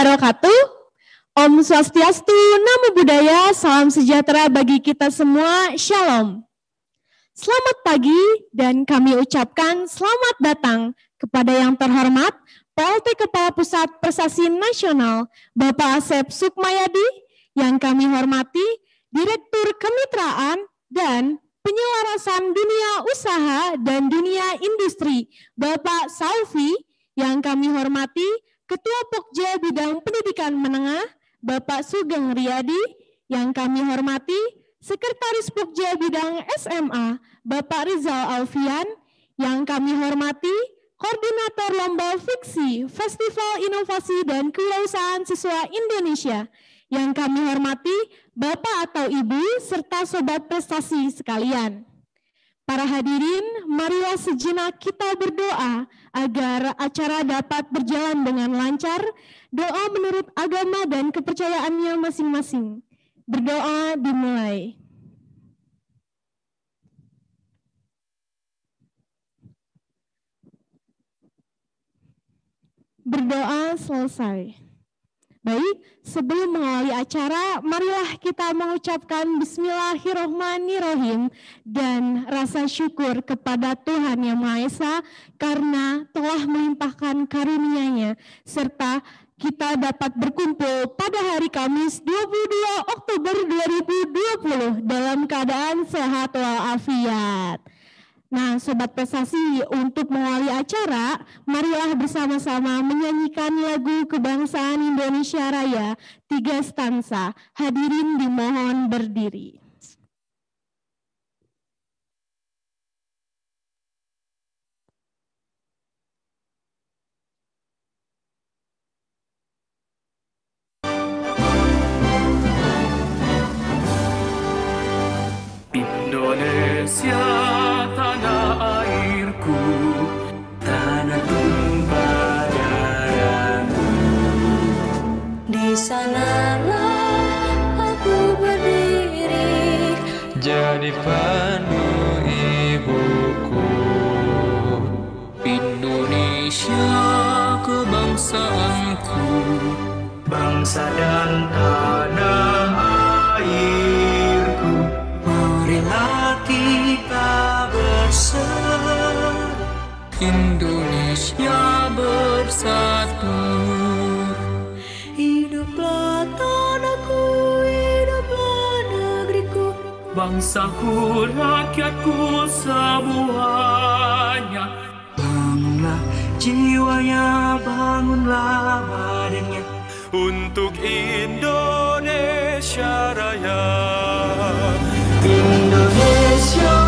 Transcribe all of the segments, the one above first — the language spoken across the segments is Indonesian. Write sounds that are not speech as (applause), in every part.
wabarakatuh. Om Swastiastu, Namo Buddhaya, salam sejahtera bagi kita semua, Shalom. Selamat pagi dan kami ucapkan selamat datang kepada yang terhormat PLT Kepala Pusat Prestasi Nasional Bapak Asep Sukmayadi yang kami hormati Direktur Kemitraan dan Penyelarasan Dunia Usaha dan Dunia Industri Bapak Salvi yang kami hormati Ketua Pokja Bidang Pendidikan Menengah, Bapak Sugeng Riyadi, yang kami hormati, Sekretaris Pokja Bidang SMA, Bapak Rizal Alfian, yang kami hormati, Koordinator Lomba Fiksi Festival Inovasi dan Kewirausahaan Siswa Indonesia, yang kami hormati Bapak atau Ibu serta Sobat Prestasi sekalian. Para hadirin, marilah sejenak kita berdoa agar acara dapat berjalan dengan lancar, doa menurut agama dan kepercayaannya masing-masing. Berdoa dimulai. Berdoa selesai. Baik, sebelum mengawali acara, marilah kita mengucapkan Bismillahirrohmanirrohim dan rasa syukur kepada Tuhan Yang Maha Esa karena telah melimpahkan karunia-Nya serta kita dapat berkumpul pada hari Kamis 22 Oktober 2020 dalam keadaan sehat walafiat. Nah, sobat prestasi, untuk mengawali acara, marilah bersama-sama menyanyikan lagu kebangsaan Indonesia Raya tiga stansa. Hadirin dimohon berdiri. Indonesia Bangsa dan tanah airku Marilah kita bersatu Indonesia bersatu Hiduplah tanahku, hiduplah negeriku Bangsaku, rakyatku, semuanya Banglah Jiwanya bangunlah badannya Untuk Indonesia Raya Indonesia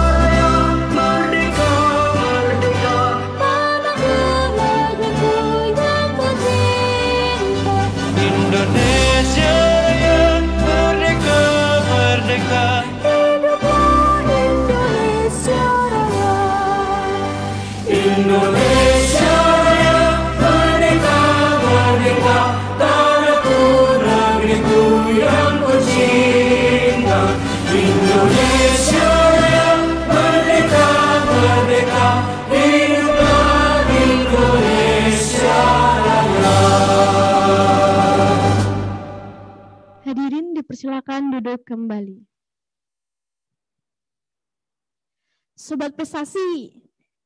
dipersilakan duduk kembali. Sobat Prestasi,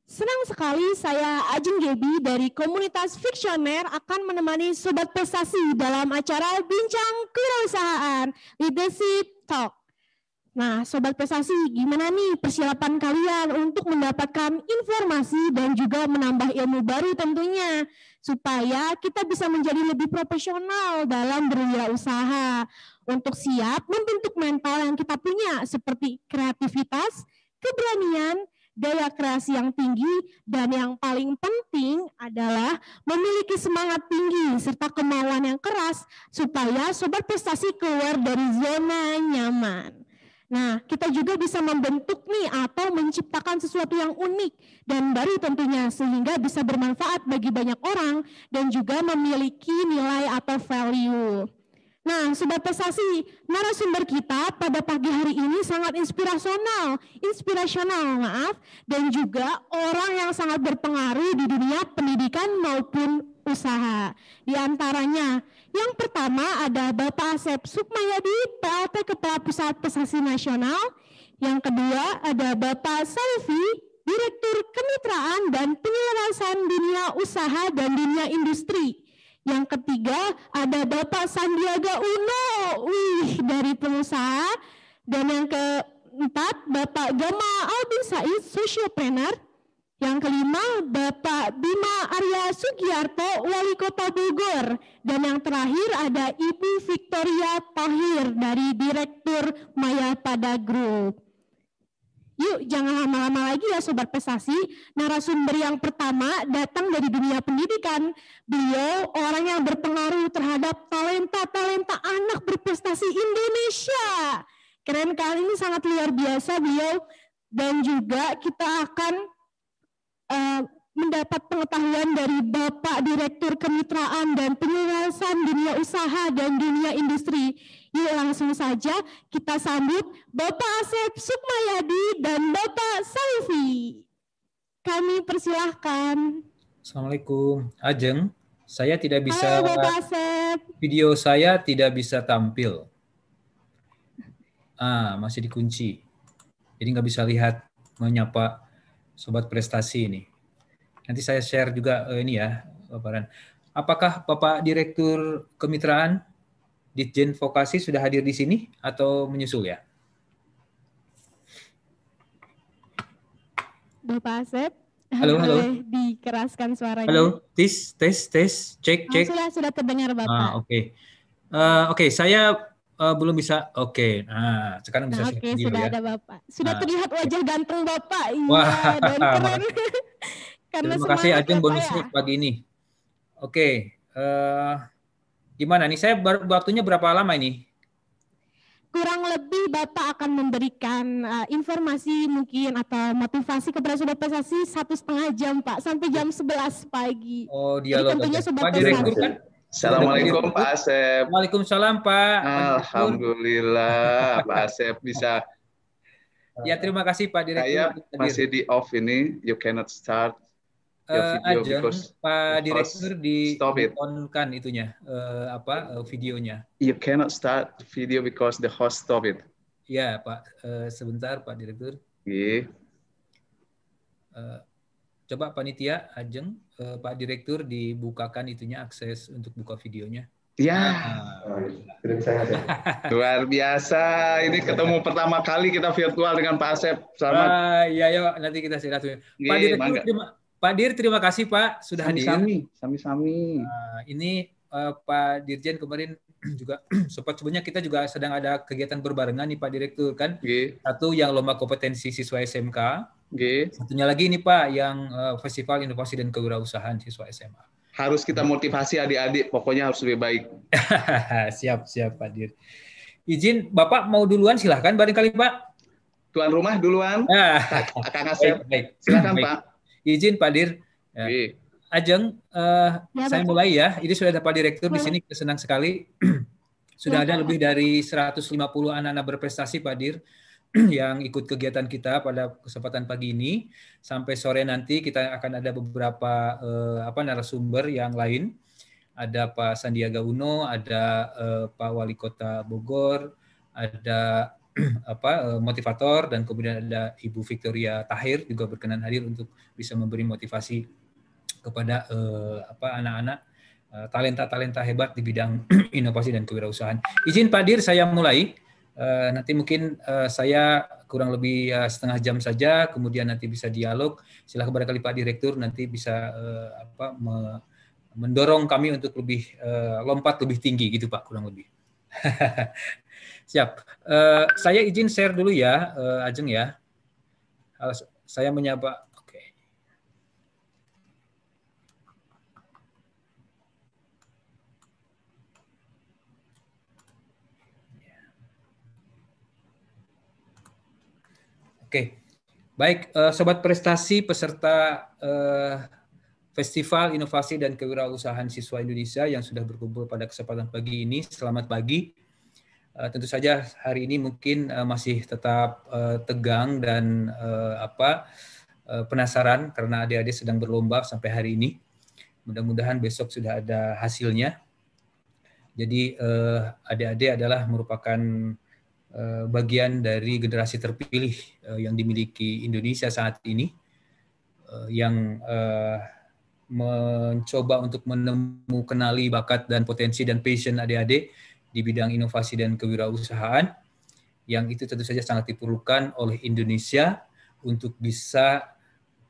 senang sekali saya Ajeng Gebi dari komunitas Fictioner akan menemani Sobat Prestasi dalam acara Bincang Kewirausahaan Leadership Talk. Nah, Sobat Prestasi, gimana nih persiapan kalian untuk mendapatkan informasi dan juga menambah ilmu baru tentunya supaya kita bisa menjadi lebih profesional dalam berwirausaha. usaha untuk siap membentuk mental yang kita punya seperti kreativitas, keberanian, daya kreasi yang tinggi, dan yang paling penting adalah memiliki semangat tinggi serta kemauan yang keras supaya sobat prestasi keluar dari zona nyaman. Nah, kita juga bisa membentuk nih atau menciptakan sesuatu yang unik dan baru tentunya sehingga bisa bermanfaat bagi banyak orang dan juga memiliki nilai atau value. Nah, Sobat Prestasi, narasumber kita pada pagi hari ini sangat inspirasional, inspirasional maaf, dan juga orang yang sangat berpengaruh di dunia pendidikan maupun usaha. Di antaranya, yang pertama ada Bapak Asep Sukmayadi, PLT Kepala Pusat Prestasi Nasional. Yang kedua ada Bapak Salvi, Direktur Kemitraan dan Penyelenggaraan Dunia Usaha dan Dunia Industri. Yang ketiga ada Bapak Sandiaga Uno, wih dari pengusaha. Dan yang keempat Bapak Gama Albin Said, planner, Yang kelima Bapak Bima Arya Sugiarto, Wali Kota Bogor. Dan yang terakhir ada Ibu Victoria Tahir dari Direktur Maya Pada Group. Yuk jangan lama-lama lagi ya Sobat Prestasi. Narasumber yang pertama datang dari dunia pendidikan. Beliau orang yang berpengaruh terhadap talenta-talenta anak berprestasi Indonesia. Keren kali Ini sangat luar biasa beliau. Dan juga kita akan uh, mendapat pengetahuan dari Bapak Direktur Kemitraan dan Penyelesaian Dunia Usaha dan Dunia Industri Yuk langsung saja kita sambut Bapak Asep Sukmayadi dan Bapak Salvi. Kami persilahkan. Assalamualaikum. Ajeng, saya tidak bisa Halo, Bapak Asep. video saya tidak bisa tampil. Ah, masih dikunci. Jadi nggak bisa lihat menyapa sobat prestasi ini. Nanti saya share juga eh, ini ya, paparan. Apakah Bapak Direktur Kemitraan Ditjen Vokasi sudah hadir di sini atau menyusul ya? Bapak Asep. Halo, halo. Boleh dikeraskan suaranya. Halo, tes, tes, tes, cek, oh, cek. Oh, sudah, sudah terdengar Bapak. Ah, oke. Okay. Uh, eh, oke, okay, saya uh, belum bisa. Oke, okay. nah sekarang bisa. Nah, oke, okay, sudah ya. ada Bapak. Sudah nah, terlihat wajah ganteng Bapak. Iya, Wah, dan (laughs) keren. (laughs) Karena Terima kasih Ajeng ya, bonusnya ya. pagi ini. Oke, okay. uh, eh, Gimana nih? Saya waktunya berapa lama ini? kurang lebih Bapak akan memberikan uh, informasi mungkin atau motivasi kepada Sobat PSSI satu setengah jam Pak sampai jam 11 pagi. Oh dialog. Jadi tentunya Sobat Pesasi. kan? Assalamualaikum Pak Asep. Waalaikumsalam Pak. Alhamdulillah Pak Asep bisa. Ya terima kasih Pak Direktur. Saya masih di off ini, you cannot start uh, aja Pak Direktur di itunya uh, apa uh, videonya. You cannot start video because the host stop it. Ya Pak, uh, sebentar Pak Direktur. Okay. Uh, coba panitia Ajeng, uh, Pak Direktur dibukakan itunya akses untuk buka videonya. Ya, ah. oh, iya. ya. (laughs) luar biasa. Ini ketemu pertama kali kita virtual dengan Pak Asep. Selamat. Uh, ya, yuk nanti kita silaturahmi. Pak iya, Direktur, terima, Pak Dir, terima kasih Pak sudah hadir. Sami-sami. Uh, ini uh, Pak Dirjen kemarin (clears throat) juga (clears throat) sempat sebelumnya kita juga sedang ada kegiatan berbarengan nih Pak Direktur kan. Okay. Satu yang lomba kompetensi siswa SMK. Okay. Satunya lagi ini Pak yang uh, Festival Inovasi dan Kewirausahaan siswa SMA. Harus kita motivasi adik-adik, pokoknya harus lebih baik. (laughs) siap, siap Pak Dir. Izin Bapak mau duluan silahkan barangkali Pak. Tuan rumah duluan. Ah. Kakak Asep. Baik, baik. Silakan baik. Pak. Izin Pak Dir. Ya. Ajeng, uh, ya, saya mulai ya. Ini sudah ada Pak Direktur Boleh. di sini, senang sekali. (clears throat) sudah ya, ada lebih dari 150 anak-anak berprestasi Pak Dir (clears throat) yang ikut kegiatan kita pada kesempatan pagi ini. Sampai sore nanti kita akan ada beberapa uh, apa narasumber yang lain. Ada Pak Sandiaga Uno, ada uh, Pak Wali Kota Bogor, ada (clears throat) apa eh, motivator dan kemudian ada Ibu Victoria Tahir juga berkenan hadir untuk bisa memberi motivasi kepada eh, apa anak-anak eh, talenta-talenta hebat di bidang (clears throat) inovasi dan kewirausahaan. Izin Pak Dir saya mulai. Uh, nanti mungkin uh, saya kurang lebih uh, setengah jam saja, kemudian nanti bisa dialog. Silahkan berkali-kali Pak Direktur nanti bisa uh, apa me mendorong kami untuk lebih uh, lompat lebih tinggi gitu Pak kurang lebih. (laughs) Siap. Uh, saya izin share dulu ya, uh, Ajeng ya. Uh, saya menyapa. Oke. Okay. Oke. Okay. Baik, uh, sobat prestasi peserta uh, Festival Inovasi dan Kewirausahaan Siswa Indonesia yang sudah berkumpul pada kesempatan pagi ini. Selamat pagi. Eh, tentu saja hari ini mungkin uh, masih tetap uh, tegang dan uh, apa uh, penasaran karena adik-adik sedang berlomba sampai hari ini. Mudah-mudahan besok sudah ada hasilnya. Jadi uh, adik-adik adalah merupakan uh, bagian dari generasi terpilih uh, yang dimiliki Indonesia saat ini uh, yang uh, mencoba untuk menemukan kenali bakat dan potensi dan passion adik-adik di bidang inovasi dan kewirausahaan yang itu tentu saja sangat diperlukan oleh Indonesia untuk bisa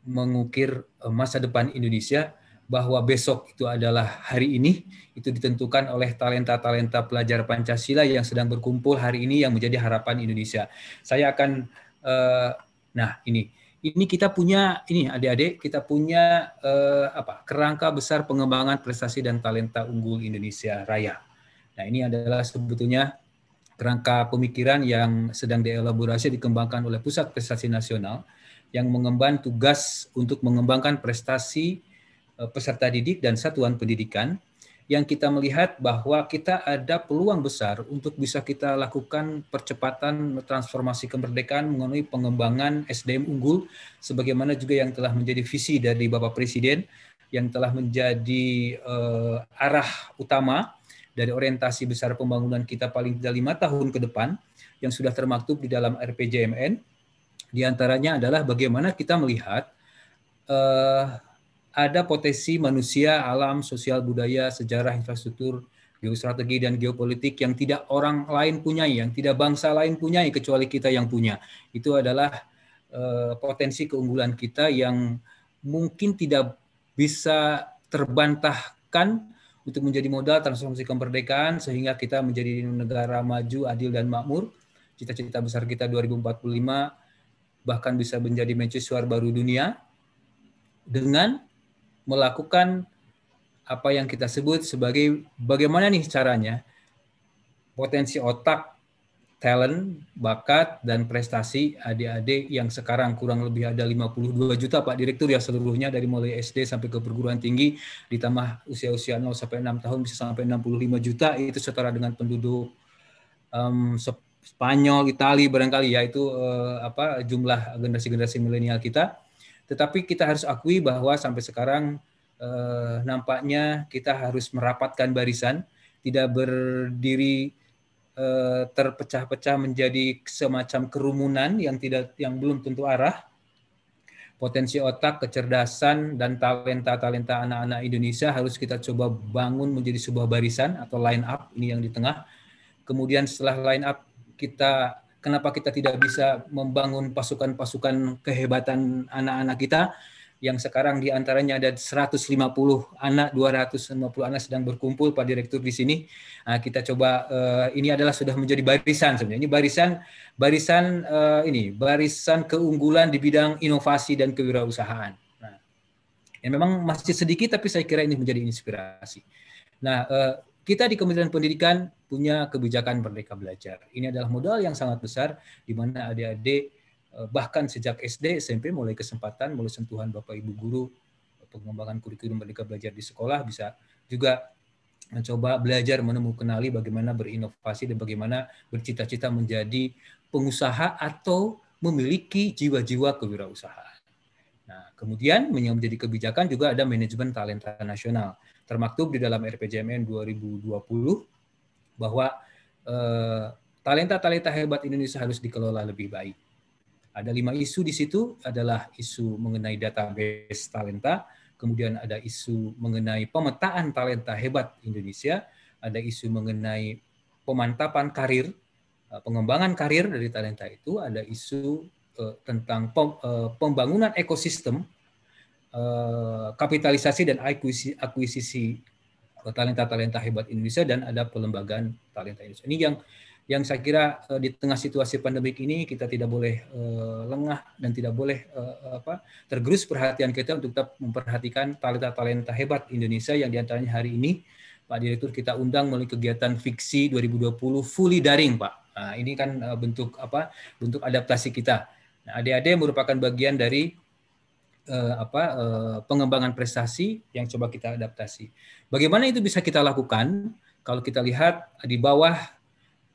mengukir eh, masa depan Indonesia bahwa besok itu adalah hari ini itu ditentukan oleh talenta-talenta pelajar Pancasila yang sedang berkumpul hari ini yang menjadi harapan Indonesia. Saya akan eh, nah ini ini kita punya ini adik-adik kita punya eh, apa kerangka besar pengembangan prestasi dan talenta unggul Indonesia Raya. Nah ini adalah sebetulnya kerangka pemikiran yang sedang dielaborasi dikembangkan oleh Pusat Prestasi Nasional yang mengemban tugas untuk mengembangkan prestasi eh, peserta didik dan satuan pendidikan yang kita melihat bahwa kita ada peluang besar untuk bisa kita lakukan percepatan transformasi kemerdekaan mengenai pengembangan SDM unggul sebagaimana juga yang telah menjadi visi dari Bapak Presiden yang telah menjadi uh, arah utama dari orientasi besar pembangunan kita paling tidak lima tahun ke depan yang sudah termaktub di dalam RPJMN. diantaranya adalah bagaimana kita melihat eh, ada potensi manusia, alam, sosial, budaya, sejarah, infrastruktur, geostrategi dan geopolitik yang tidak orang lain punyai, yang tidak bangsa lain punyai kecuali kita yang punya. Itu adalah eh, potensi keunggulan kita yang mungkin tidak bisa terbantahkan untuk menjadi modal transformasi kemerdekaan sehingga kita menjadi negara maju, adil dan makmur. Cita-cita besar kita 2045 bahkan bisa menjadi mercusuar baru dunia dengan melakukan apa yang kita sebut sebagai bagaimana nih caranya potensi otak talent, bakat, dan prestasi adik-adik yang sekarang kurang lebih ada 52 juta Pak Direktur ya seluruhnya dari mulai SD sampai ke perguruan tinggi ditambah usia-usia 0 sampai 6 tahun bisa sampai 65 juta itu setara dengan penduduk um, Spanyol, Italia barangkali ya itu uh, apa jumlah generasi-generasi milenial kita. Tetapi kita harus akui bahwa sampai sekarang uh, nampaknya kita harus merapatkan barisan, tidak berdiri Eh, terpecah-pecah menjadi semacam kerumunan yang tidak yang belum tentu arah. Potensi otak, kecerdasan dan talenta-talenta anak-anak Indonesia harus kita coba bangun menjadi sebuah barisan atau line up ini yang di tengah. Kemudian setelah line up kita kenapa kita tidak bisa membangun pasukan-pasukan kehebatan anak-anak kita? yang sekarang diantaranya ada 150 anak, 250 anak sedang berkumpul Pak Direktur di sini. Nah, kita coba uh, ini adalah sudah menjadi barisan sebenarnya. Ini barisan barisan uh, ini barisan keunggulan di bidang inovasi dan kewirausahaan. Nah, ya memang masih sedikit tapi saya kira ini menjadi inspirasi. Nah, uh, kita di Kementerian Pendidikan punya kebijakan Merdeka Belajar. Ini adalah modal yang sangat besar di mana adik-adik Eh, bahkan sejak SD SMP mulai kesempatan mulai sentuhan bapak ibu guru pengembangan kurikulum merdeka belajar di sekolah bisa juga mencoba belajar menemukan kenali bagaimana berinovasi dan bagaimana bercita-cita menjadi pengusaha atau memiliki jiwa-jiwa kewirausahaan. Nah, kemudian yang menjadi kebijakan juga ada manajemen talenta nasional termaktub di dalam RPJMN 2020 bahwa eh, talenta-talenta hebat Indonesia harus dikelola lebih baik ada lima isu di situ adalah isu mengenai database talenta, kemudian ada isu mengenai pemetaan talenta hebat Indonesia, ada isu mengenai pemantapan karir, eh, pengembangan karir dari talenta itu, ada isu eh, tentang eh, pembangunan ekosistem, kapitalisasi dan akuisisi, akuisisi talenta-talenta hebat Indonesia dan ada pelembagaan talenta Indonesia. Ini yang yang saya kira eh, di tengah situasi pandemik ini kita tidak boleh eh, lengah dan tidak boleh eh, apa tergerus perhatian kita untuk tetap memperhatikan talenta-talenta hebat Indonesia yang diantaranya hari ini Pak Direktur kita undang melalui kegiatan fiksi 2020 fully daring Pak. Nah, ini kan bentuk apa bentuk adaptasi kita. Nah, adik-adik merupakan bagian dari uh, apa uh, pengembangan prestasi yang coba kita adaptasi. Bagaimana itu bisa kita lakukan? Kalau kita lihat di bawah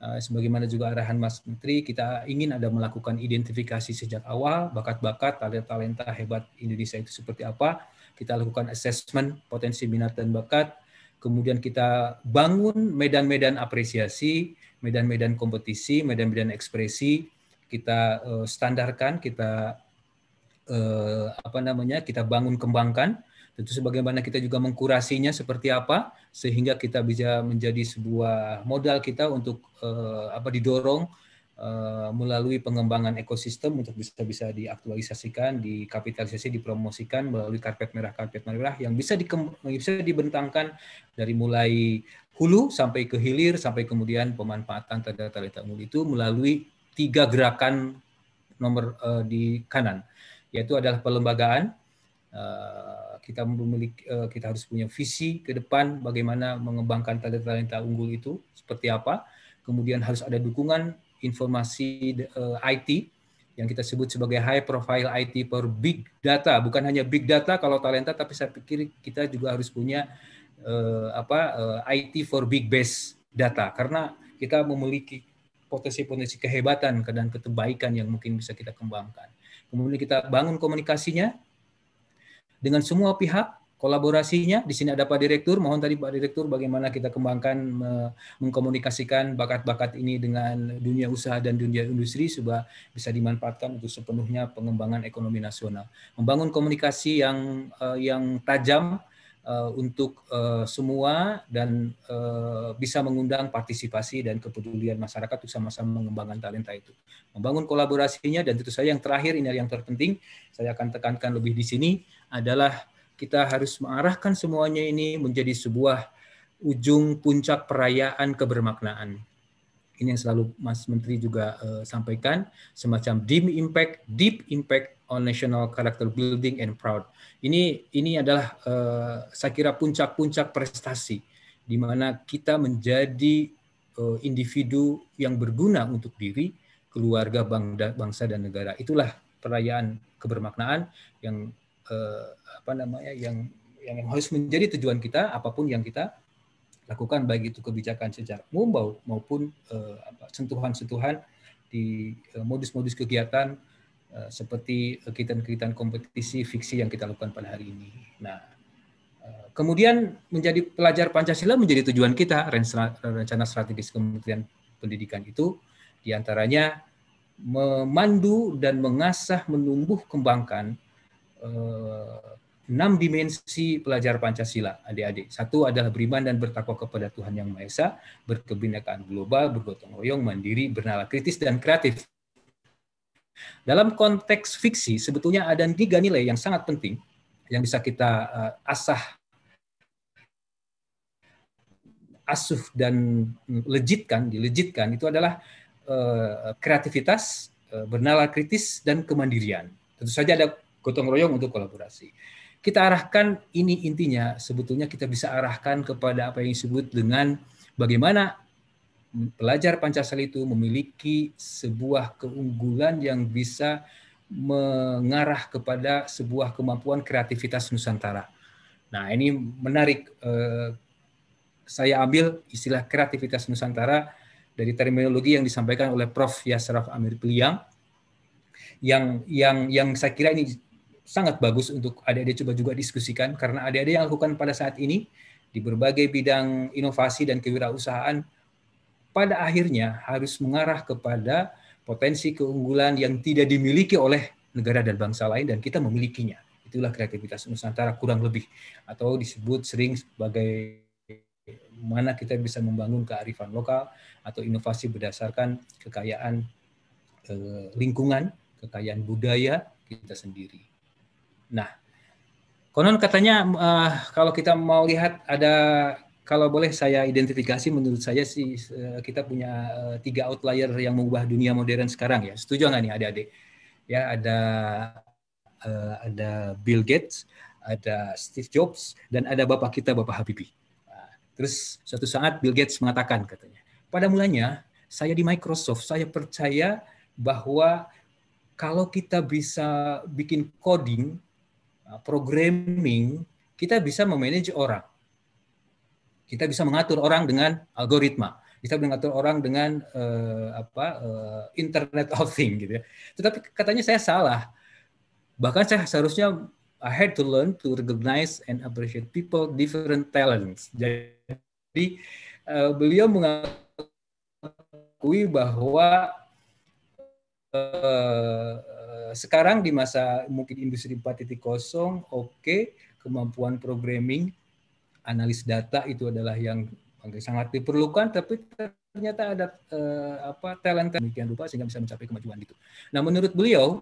Eh, sebagaimana juga arahan Mas Menteri, kita ingin ada melakukan identifikasi sejak awal bakat-bakat, talenta-talenta hebat Indonesia itu seperti apa. Kita lakukan assessment potensi minat dan bakat, kemudian kita bangun medan-medan apresiasi, medan-medan kompetisi, medan-medan ekspresi, kita eh, standarkan, kita eh, apa namanya, kita bangun kembangkan Tentu sebagaimana kita juga mengkurasinya seperti apa sehingga kita bisa menjadi sebuah modal kita untuk uh, apa didorong uh, melalui pengembangan ekosistem untuk bisa bisa diaktualisasikan, dikapitalisasi, dipromosikan melalui karpet merah karpet merah yang bisa di, bisa dibentangkan dari mulai hulu sampai ke hilir sampai kemudian pemanfaatan terhadap talenta muda itu melalui tiga gerakan nomor uh, di kanan, yaitu adalah pelembagaan, kita memiliki uh, kita harus punya visi ke depan bagaimana mengembangkan talenta-talenta unggul itu seperti apa. Kemudian harus ada dukungan informasi uh, eh, IT yang kita sebut sebagai high profile IT per big data, bukan hanya big data kalau talenta tapi saya pikir kita juga harus punya uh, apa uh, IT for big base data karena kita memiliki potensi-potensi kehebatan dan ketebaikan yang mungkin bisa kita kembangkan. Kemudian kita bangun komunikasinya, dengan semua pihak kolaborasinya. Di sini ada Pak Direktur, mohon tadi Pak Direktur bagaimana kita kembangkan mengkomunikasikan bakat-bakat ini dengan dunia usaha dan dunia industri supaya bisa dimanfaatkan untuk sepenuhnya pengembangan ekonomi nasional. Membangun komunikasi yang eh, yang tajam uh, untuk uh, semua dan uh, bisa mengundang partisipasi dan kepedulian masyarakat untuk sama-sama mengembangkan talenta itu. Membangun kolaborasinya dan tentu saja yang terakhir ini yang terpenting saya akan tekankan lebih di sini adalah kita harus mengarahkan semuanya ini menjadi sebuah ujung puncak perayaan kebermaknaan ini yang selalu Mas Menteri juga uh, sampaikan, semacam deep impact, deep impact on national character building and proud. Ini ini adalah uh, saya kira puncak-puncak prestasi di mana kita menjadi uh, individu yang berguna untuk diri, keluarga, bangsa dan negara. Itulah perayaan kebermaknaan yang uh, apa namanya yang yang harus menjadi tujuan kita apapun yang kita lakukan baik itu kebijakan secara umum maupun eh, sentuhan-sentuhan di eh, modus-modus kegiatan eh, seperti kegiatan-kegiatan kompetisi fiksi yang kita lakukan pada hari ini. Nah, kemudian menjadi pelajar Pancasila menjadi tujuan kita rencana strategis Kementerian Pendidikan itu diantaranya memandu dan mengasah menumbuh kembangkan enam dimensi pelajar Pancasila, adik-adik. Satu adalah beriman dan bertakwa kepada Tuhan Yang Maha Esa, berkebinekaan global, bergotong royong, mandiri, bernala kritis, dan kreatif. Dalam konteks fiksi, sebetulnya ada tiga nilai yang sangat penting yang bisa kita eh, asah asuh dan lejitkan dilejitkan itu adalah eh, kreativitas, eh, bernalar kritis dan kemandirian. Tentu saja ada gotong royong untuk kolaborasi kita arahkan ini intinya sebetulnya kita bisa arahkan kepada apa yang disebut dengan bagaimana pelajar Pancasila itu memiliki sebuah keunggulan yang bisa mengarah kepada sebuah kemampuan kreativitas Nusantara. Nah, ini menarik eh, saya ambil istilah kreativitas Nusantara dari terminologi yang disampaikan oleh Prof Yasraf Amir Piliang yang yang yang saya kira ini sangat bagus untuk adik-adik coba juga diskusikan karena adik-adik yang lakukan pada saat ini di berbagai bidang inovasi dan kewirausahaan pada akhirnya harus mengarah kepada potensi keunggulan yang tidak dimiliki oleh negara dan bangsa lain dan kita memilikinya. Itulah kreativitas Nusantara kurang lebih atau disebut sering sebagai mana kita bisa membangun kearifan lokal atau inovasi berdasarkan kekayaan eh, lingkungan, kekayaan budaya kita sendiri. Nah, konon katanya uh, kalau kita mau lihat ada kalau boleh saya identifikasi menurut saya sih uh, kita punya uh, tiga outlier yang mengubah dunia modern sekarang ya. Setuju nggak nih adik-adik? Ya ada uh, ada Bill Gates, ada Steve Jobs, dan ada bapak kita Bapak Habibie. Nah, terus suatu saat Bill Gates mengatakan katanya, pada mulanya saya di Microsoft saya percaya bahwa kalau kita bisa bikin coding Nah, programming kita bisa memanage orang. Kita bisa mengatur orang dengan algoritma. Kita bisa mengatur orang dengan uh, apa uh, Internet of thing, gitu ya. Tetapi katanya saya salah. Bahkan saya seharusnya I had to learn to recognize and appreciate people different talents. Jadi uh, beliau mengakui bahwa Eh, sekarang di masa mungkin industri 4.0 oke okay, kemampuan programming analis data itu adalah yang sangat diperlukan tapi ternyata ada uh, apa talent demikian rupa sehingga bisa mencapai kemajuan itu. Nah, menurut beliau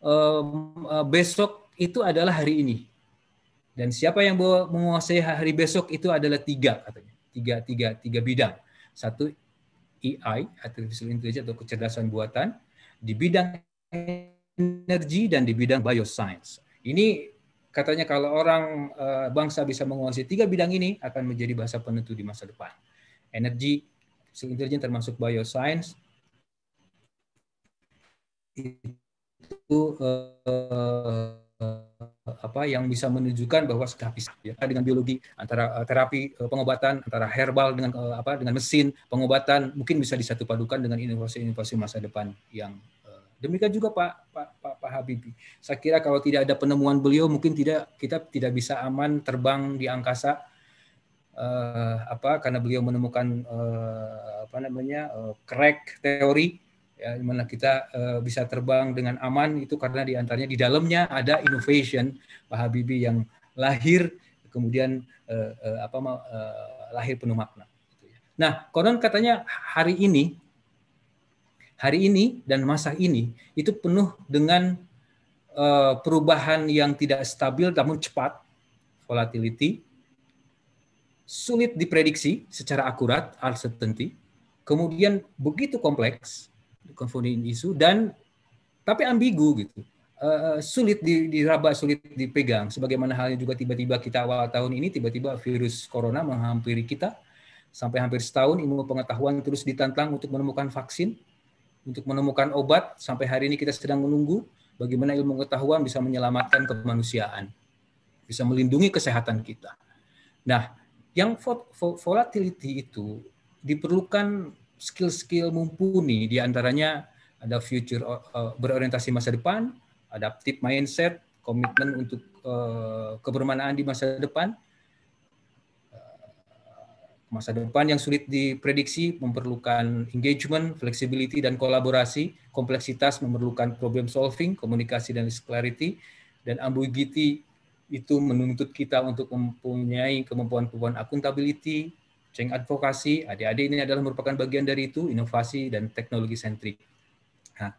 uh, besok itu adalah hari ini. Dan siapa yang menguasai hari besok itu adalah tiga katanya. Tiga, tiga, tiga bidang. Satu AI, artificial intelligence atau kecerdasan buatan. Di bidang energi dan di bidang bioscience. Ini katanya kalau orang uh, bangsa bisa menguasai tiga bidang ini akan menjadi bahasa penentu di masa depan. Energi, intelijen termasuk bioscience itu uh, apa yang bisa menunjukkan bahwa sudah bisa ya dengan biologi antara eh, terapi pengobatan antara herbal dengan apa dengan mesin pengobatan mungkin bisa disatupadukan dengan inovasi-inovasi masa depan yang Demikian juga Pak Pak Pak, Pak Habibie. Saya kira kalau tidak ada penemuan beliau mungkin tidak kita tidak bisa aman terbang di angkasa eh, apa karena beliau menemukan eh, apa namanya eh, crack teori ya dimana kita eh, bisa terbang dengan aman itu karena diantaranya di dalamnya ada innovation Pak Habibie yang lahir kemudian eh, eh, apa eh, lahir penuh makna. Nah konon katanya hari ini hari ini dan masa ini itu penuh dengan uh, perubahan yang tidak stabil namun cepat, volatility, sulit diprediksi secara akurat, uncertainty, kemudian begitu kompleks, confounding isu dan tapi ambigu gitu. Uh, sulit diraba, sulit dipegang. Sebagaimana halnya juga tiba-tiba kita awal tahun ini tiba-tiba virus corona menghampiri kita sampai hampir setahun ilmu pengetahuan terus ditantang untuk menemukan vaksin untuk menemukan obat. Sampai hari ini kita sedang menunggu bagaimana ilmu pengetahuan bisa menyelamatkan kemanusiaan, bisa melindungi kesehatan kita. Nah, yang volatility itu diperlukan skill-skill mumpuni diantaranya ada future eh, berorientasi masa depan, adaptive mindset, komitmen untuk eh, kebermanaan di masa depan, Masa depan yang sulit diprediksi memerlukan engagement, flexibility, dan kolaborasi. Kompleksitas memerlukan problem solving, komunikasi, dan clarity. Dan ambiguity itu menuntut kita untuk mempunyai kemampuan-kemampuan akuntabiliti, change advokasi. Adik-adik ini adalah merupakan bagian dari itu, inovasi dan teknologi sentrik. Nah,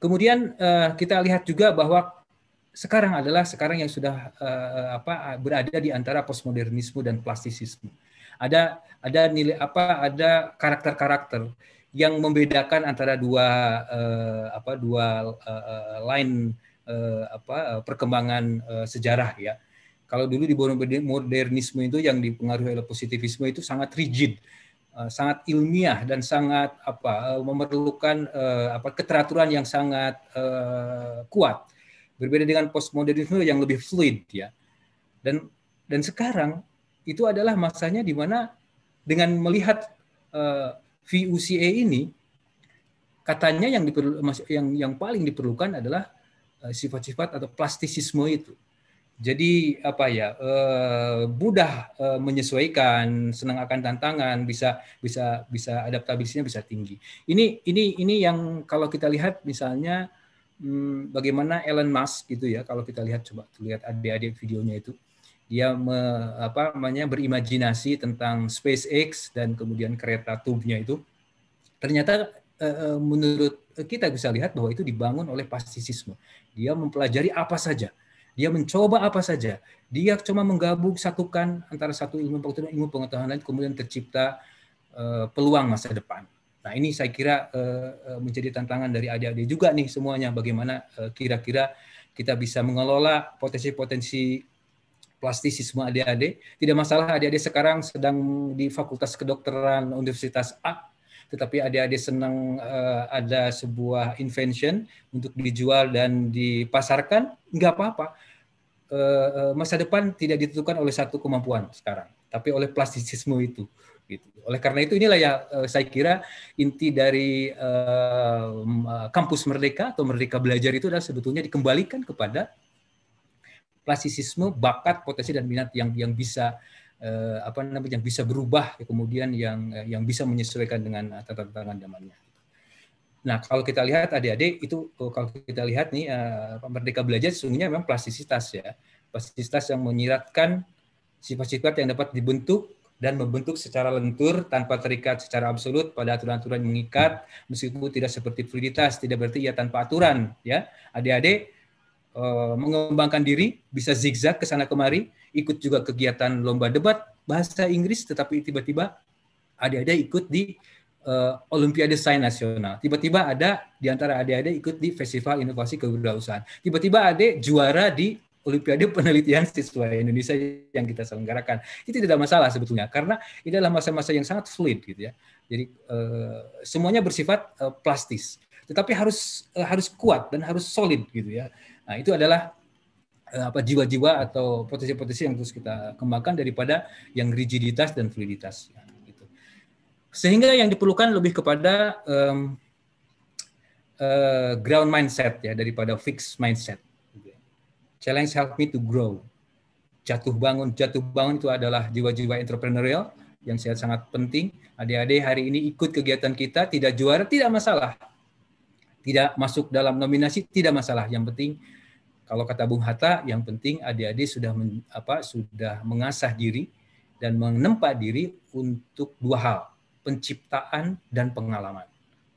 kemudian uh, kita lihat juga bahwa sekarang adalah sekarang yang sudah uh, apa berada di antara postmodernisme dan plastisisme ada ada nilai apa ada karakter-karakter yang membedakan antara dua uh, apa dua uh, line uh, apa perkembangan uh, sejarah ya. Kalau dulu di modernisme itu yang dipengaruhi oleh positivisme itu sangat rigid, uh, sangat ilmiah dan sangat apa memerlukan uh, apa keteraturan yang sangat uh, kuat. Berbeda dengan postmodernisme yang lebih fluid ya. Dan dan sekarang itu adalah masanya di mana dengan melihat uh, eh, VUCA ini katanya yang yang yang paling diperlukan adalah eh, sifat-sifat uh, atau plastisisme itu. Jadi apa ya uh, mudah uh, menyesuaikan, senang akan tantangan, bisa bisa bisa adaptabilitasnya bisa tinggi. Ini ini ini yang kalau kita lihat misalnya hmm, bagaimana Elon Musk gitu ya kalau kita lihat coba lihat adik-adik videonya itu dia me, apa namanya berimajinasi tentang SpaceX dan kemudian kereta tubuhnya itu ternyata eh, eh, menurut kita bisa lihat bahwa itu dibangun oleh pastisisme dia mempelajari apa saja dia mencoba apa saja dia cuma menggabung satukan antara satu ilmu pengetahuan ilmu pengetahuan lain kemudian tercipta eh, peluang masa depan nah ini saya kira menjadi tantangan dari adik-adik juga nih semuanya bagaimana kira-kira kita bisa mengelola potensi-potensi plastisisme adik-adik. Tidak masalah adik-adik sekarang sedang di Fakultas Kedokteran Universitas A, tetapi adik-adik senang uh, ada sebuah invention untuk dijual dan dipasarkan, nggak apa-apa. Uh, masa depan tidak ditentukan oleh satu kemampuan sekarang, tapi oleh plastisisme itu. Gitu. Oleh karena itu inilah ya uh, saya kira inti dari uh, kampus merdeka atau merdeka belajar itu adalah sebetulnya dikembalikan kepada plastisisme bakat, potensi dan minat yang yang bisa eh, apa namanya yang bisa berubah kemudian yang yang bisa menyesuaikan dengan eh, tantangan zamannya. Nah, kalau kita lihat adik-adik itu kalau kita lihat nih uh, merdeka belajar sesungguhnya memang plastisitas ya. Plastisitas yang menyiratkan sifat-sifat yang dapat dibentuk dan membentuk secara lentur tanpa terikat secara absolut pada aturan-aturan mengikat meskipun tidak seperti fluiditas tidak berarti ya tanpa aturan ya. Adik-adik Eh, mengembangkan diri, bisa zigzag ke sana kemari, ikut juga kegiatan lomba debat bahasa Inggris, tetapi tiba-tiba adik-adik ikut di uh, Olimpiade Sains Nasional. Tiba-tiba ada di antara adik-adik ikut di Festival Inovasi Kewirausahaan. Tiba-tiba ada juara di Olimpiade Penelitian Siswa Indonesia yang kita selenggarakan. Itu tidak masalah sebetulnya karena ini adalah masa-masa yang sangat fluid gitu ya. Jadi uh, semuanya bersifat uh, plastis. Tetapi harus harus kuat dan harus solid gitu ya. Nah, itu adalah eh, apa jiwa-jiwa atau potensi-potensi yang terus kita kembangkan daripada yang rigiditas dan fluiditas ya, gitu. sehingga yang diperlukan lebih kepada um, uh, ground mindset ya daripada fixed mindset challenge help me to grow jatuh bangun jatuh bangun itu adalah jiwa-jiwa entrepreneurial yang sangat penting adik-adik hari ini ikut kegiatan kita tidak juara tidak masalah tidak masuk dalam nominasi tidak masalah. Yang penting kalau kata Bung Hatta, yang penting adik-adik sudah men, apa sudah mengasah diri dan menempa diri untuk dua hal, penciptaan dan pengalaman.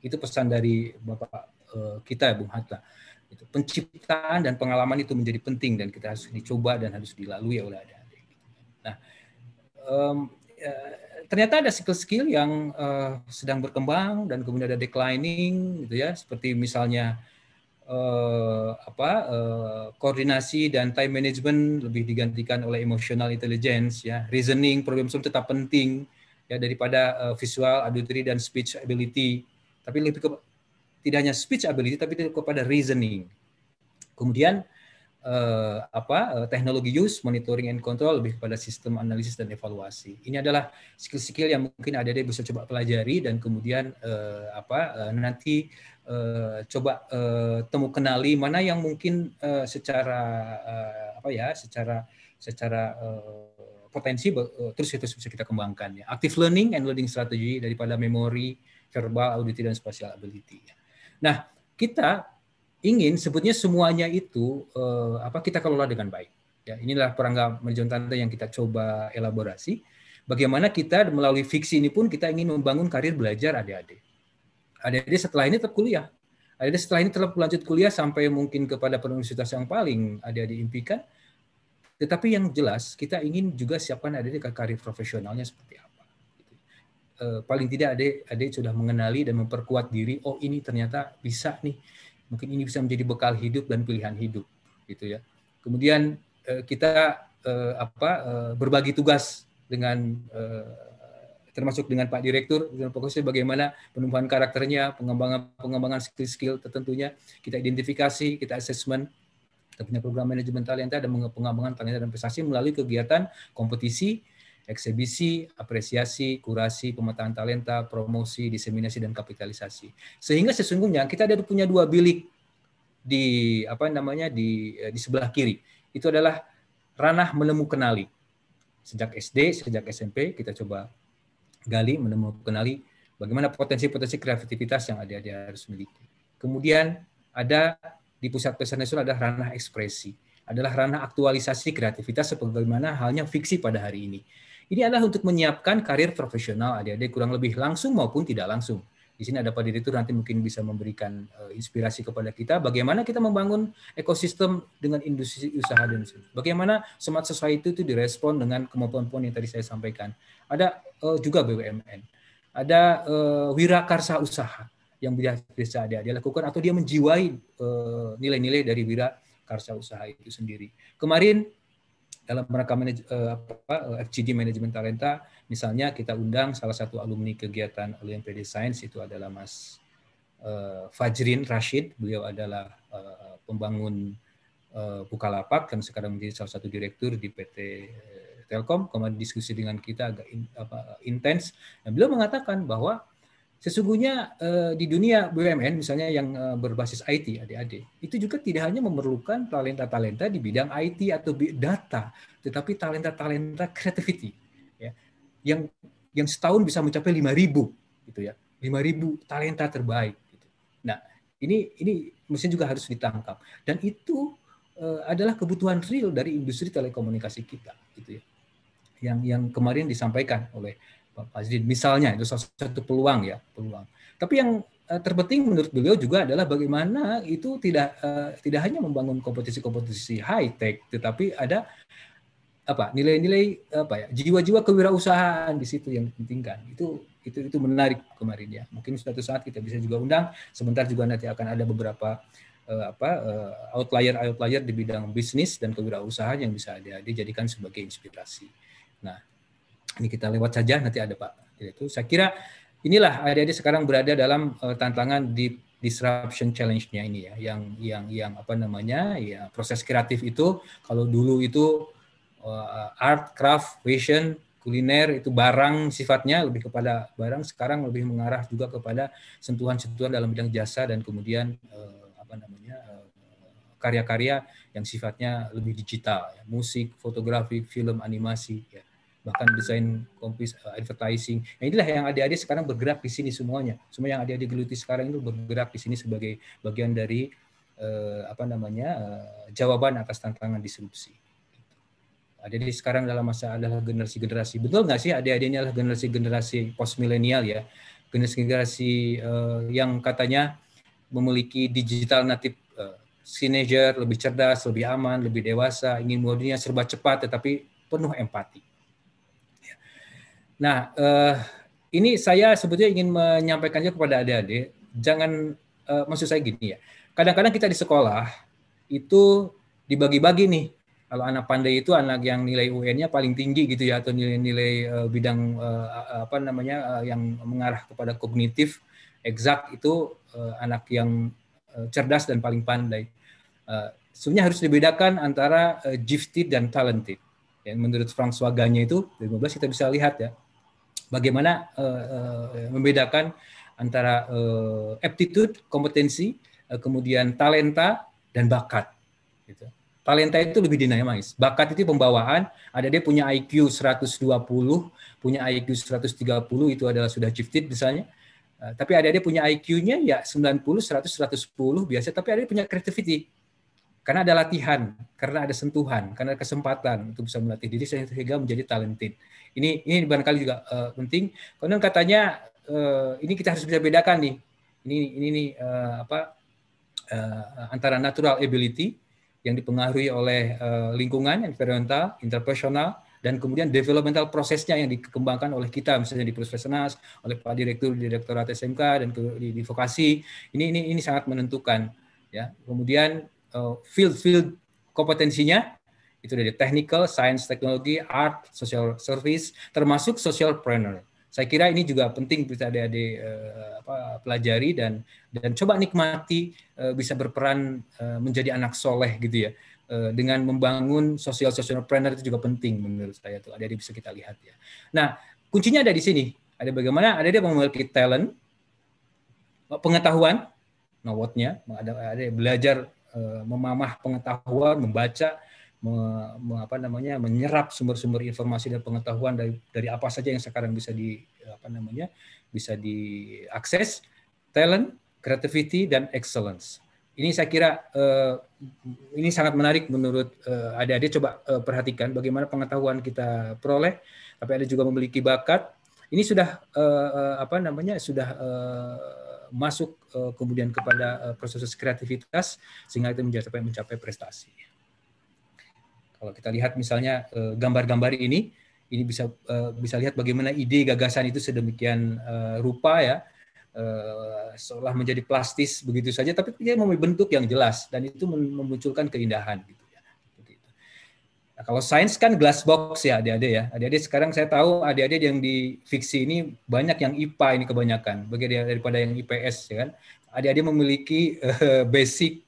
Itu pesan dari Bapak eh, kita ya Bung Hatta. Itu penciptaan dan pengalaman itu menjadi penting dan kita harus dicoba dan harus dilalui oleh adik-adik. Nah, um, ternyata ada skill-skill yang uh, sedang berkembang dan kemudian ada declining gitu ya seperti misalnya uh, apa uh, koordinasi dan time management lebih digantikan oleh emotional intelligence ya reasoning problem solving tetap penting ya daripada uh, visual auditory dan speech ability tapi lebih ke tidak hanya speech ability tapi lebih kepada reasoning kemudian eh, apa eh, teknologi use, monitoring and control lebih kepada sistem analisis dan evaluasi. Ini adalah skill-skill yang mungkin ada deh bisa coba pelajari dan kemudian eh, apa eh, nanti eh, coba eh, temu kenali mana yang mungkin eh, secara eh, apa ya, secara secara eh, potensi eh, terus itu bisa kita kembangkan ya. Active learning and learning strategy daripada memori verbal, auditory dan spatial ability. Ya. Nah, kita ingin sebutnya semuanya itu uh, apa kita kelola dengan baik. Ya, inilah perangga merjon tanda yang kita coba elaborasi. Bagaimana kita melalui fiksi ini pun kita ingin membangun karir belajar adik-adik. Adik-adik setelah ini tetap kuliah. Adik-adik setelah ini tetap lanjut kuliah sampai mungkin kepada universitas yang paling adik-adik impikan. Tetapi yang jelas kita ingin juga siapkan adik-adik ke karir profesionalnya seperti apa. E, paling tidak adik-adik sudah mengenali dan memperkuat diri. Oh ini ternyata bisa nih mungkin ini bisa menjadi bekal hidup dan pilihan hidup gitu ya kemudian eh, kita eh, apa eh, berbagi tugas dengan termasuk dengan Pak Direktur dan fokusnya bagaimana penumbuhan karakternya pengembangan pengembangan skill-skill tertentunya kita identifikasi kita assessment kita punya program manajemen talenta dan pengembangan talenta dan prestasi melalui kegiatan kompetisi eksebisi, apresiasi, kurasi, pemetaan talenta, promosi, diseminasi dan kapitalisasi. Sehingga sesungguhnya kita ada punya dua bilik di apa namanya di eh, di sebelah kiri. Itu adalah ranah menemu kenali. Sejak SD, sejak SMP kita coba gali menemu kenali bagaimana potensi-potensi kreativitas yang ada dia harus miliki. Kemudian ada di pusat pesan nasional ada ranah ekspresi adalah ranah aktualisasi kreativitas sebagaimana halnya fiksi pada hari ini. Ini adalah untuk menyiapkan karir profesional adik-adik kurang lebih langsung maupun tidak langsung. Di sini ada Pak Direktur nanti mungkin bisa memberikan uh, inspirasi kepada kita bagaimana kita membangun ekosistem dengan industri usaha dan industri. Bagaimana smart society itu itu direspon dengan kemampuan-kemampuan yang tadi saya sampaikan. Ada uh, juga BUMN, ada uh, eh, karsa usaha yang bisa dia, dia lakukan atau dia menjiwai nilai-nilai uh, nilai -nilai dari wira karsa usaha itu sendiri. Kemarin dalam rangka manaj, eh, apa, eh, FGD manajemen talenta misalnya kita undang salah satu alumni kegiatan Olimpiade Science itu adalah Mas eh, Fajrin Rashid beliau adalah pembangun Bukalapak dan sekarang menjadi salah satu direktur di PT Telkom kemarin diskusi dengan kita agak intens dan beliau mengatakan bahwa Sesungguhnya eh, di dunia BUMN misalnya yang eh, berbasis IT, adik-adik, itu juga tidak hanya memerlukan talenta-talenta di bidang IT atau data, tetapi talenta-talenta creativity, ya, yang yang setahun bisa mencapai 5.000 gitu ya, 5.000 talenta terbaik. Gitu. Nah ini ini mesti juga harus ditangkap dan itu eh, adalah kebutuhan real dari industri telekomunikasi kita, gitu ya, yang yang kemarin disampaikan oleh Pak Fazrin. Misalnya itu salah satu peluang ya, peluang. Tapi yang eh, terpenting menurut beliau juga adalah bagaimana itu tidak eh, tidak hanya membangun kompetisi-kompetisi high tech tetapi ada apa nilai-nilai apa ya jiwa-jiwa kewirausahaan di situ yang dipentingkan itu itu itu menarik kemarin ya mungkin suatu saat kita bisa juga undang sebentar juga nanti akan ada beberapa uh, apa uh, outlier outlier di bidang bisnis dan kewirausahaan yang bisa dia dijadikan sebagai inspirasi nah ini kita lewat saja nanti ada Pak. Jadi itu saya kira inilah adik-adik sekarang berada dalam uh, tantangan di disruption challenge-nya ini ya yang yang yang apa namanya ya proses kreatif itu kalau dulu itu uh, art craft fashion kuliner itu barang sifatnya lebih kepada barang sekarang lebih mengarah juga kepada sentuhan-sentuhan dalam bidang jasa dan kemudian uh, apa namanya karya karya-karya yang sifatnya lebih digital ya. musik fotografi film animasi ya bahkan desain kompis eh, advertising. Nah, inilah yang adik-adik sekarang bergerak di sini semuanya. Semua yang adik-adik geluti sekarang itu bergerak di sini sebagai bagian dari eh, apa namanya eh, jawaban atas tantangan disrupsi. Jadi sekarang dalam masa adalah generasi-generasi. Betul nggak sih adik adiknya adalah generasi-generasi post milenial ya, generasi-generasi eh, yang katanya memiliki digital native uh, teenager lebih cerdas, lebih aman, lebih dewasa, ingin modelnya serba cepat tetapi penuh empati. Nah, uh, ini saya sebetulnya ingin menyampaikannya kepada adik-adik, jangan uh, maksud saya gini ya. Kadang-kadang kita di sekolah itu dibagi-bagi nih. Kalau anak pandai itu anak yang nilai UN-nya paling tinggi gitu ya atau nilai-nilai uh, bidang uh, apa namanya uh, yang mengarah kepada kognitif eksak itu uh, anak yang uh, cerdas dan paling pandai. Uh, sebenarnya harus dibedakan antara uh, gifted dan talented. yang menurut Frank Swaganya itu 15 kita bisa lihat ya bagaimana uh, uh, membedakan antara uh, aptitude, kompetensi, uh, kemudian talenta dan bakat. Gitu. Talenta itu lebih dinamis. Bakat itu pembawaan, ada dia punya IQ 120, punya IQ 130 itu adalah sudah gifted misalnya. Uh, tapi ada dia punya IQ-nya ya 90, 100, 110 biasa, tapi ada dia punya creativity. Karena ada latihan, karena ada sentuhan, karena ada kesempatan untuk bisa melatih diri sehingga menjadi talented. Ini ini barangkali juga uh, penting. Konon katanya uh, ini kita harus bisa bedakan nih. Ini ini nih eh, uh, apa uh, antara natural ability yang dipengaruhi oleh uh, lingkungan environmental, interpersonal dan kemudian developmental prosesnya yang dikembangkan oleh kita misalnya di Puskesmas, oleh Pak Direktur Direktorat SMK dan ke, di, di vokasi. Ini ini ini sangat menentukan ya. Kemudian field-field kompetensinya itu dari technical, science, teknologi, art, social service, termasuk social planner. Saya kira ini juga penting bisa adik-adik eh, pelajari dan dan coba nikmati eh, bisa berperan eh, menjadi anak soleh gitu ya dengan membangun social social planner itu juga penting menurut saya tuh ada adik bisa kita lihat ya. Nah kuncinya ada di sini ada bagaimana ada dia memiliki talent pengetahuan, knowlednya, ada, ada belajar memamah pengetahuan, membaca, me, me, apa namanya menyerap sumber-sumber informasi dan pengetahuan dari dari apa saja yang sekarang bisa di apa namanya bisa diakses talent, creativity dan excellence. Ini saya kira uh, ini sangat menarik menurut uh, adik-adik coba uh, perhatikan bagaimana pengetahuan kita peroleh, tapi ada juga memiliki bakat. Ini sudah uh, apa namanya sudah uh, masuk kemudian kepada proses kreativitas sehingga itu mencapai mencapai prestasi. Kalau kita lihat misalnya eh, gambar-gambar ini, ini bisa eh, bisa lihat bagaimana ide gagasan itu sedemikian eh, rupa ya, seolah menjadi plastis begitu saja, tapi dia memiliki bentuk yang jelas dan itu memunculkan keindahan. Gitu. Ya. Nah, kalau sains kan glass box ya adik-adik ya. Adik-adik sekarang saya tahu adik-adik yang di fiksi ini banyak yang IPA ini kebanyakan, bagi daripada yang IPS ya kan. Adik-adik memiliki uh, basic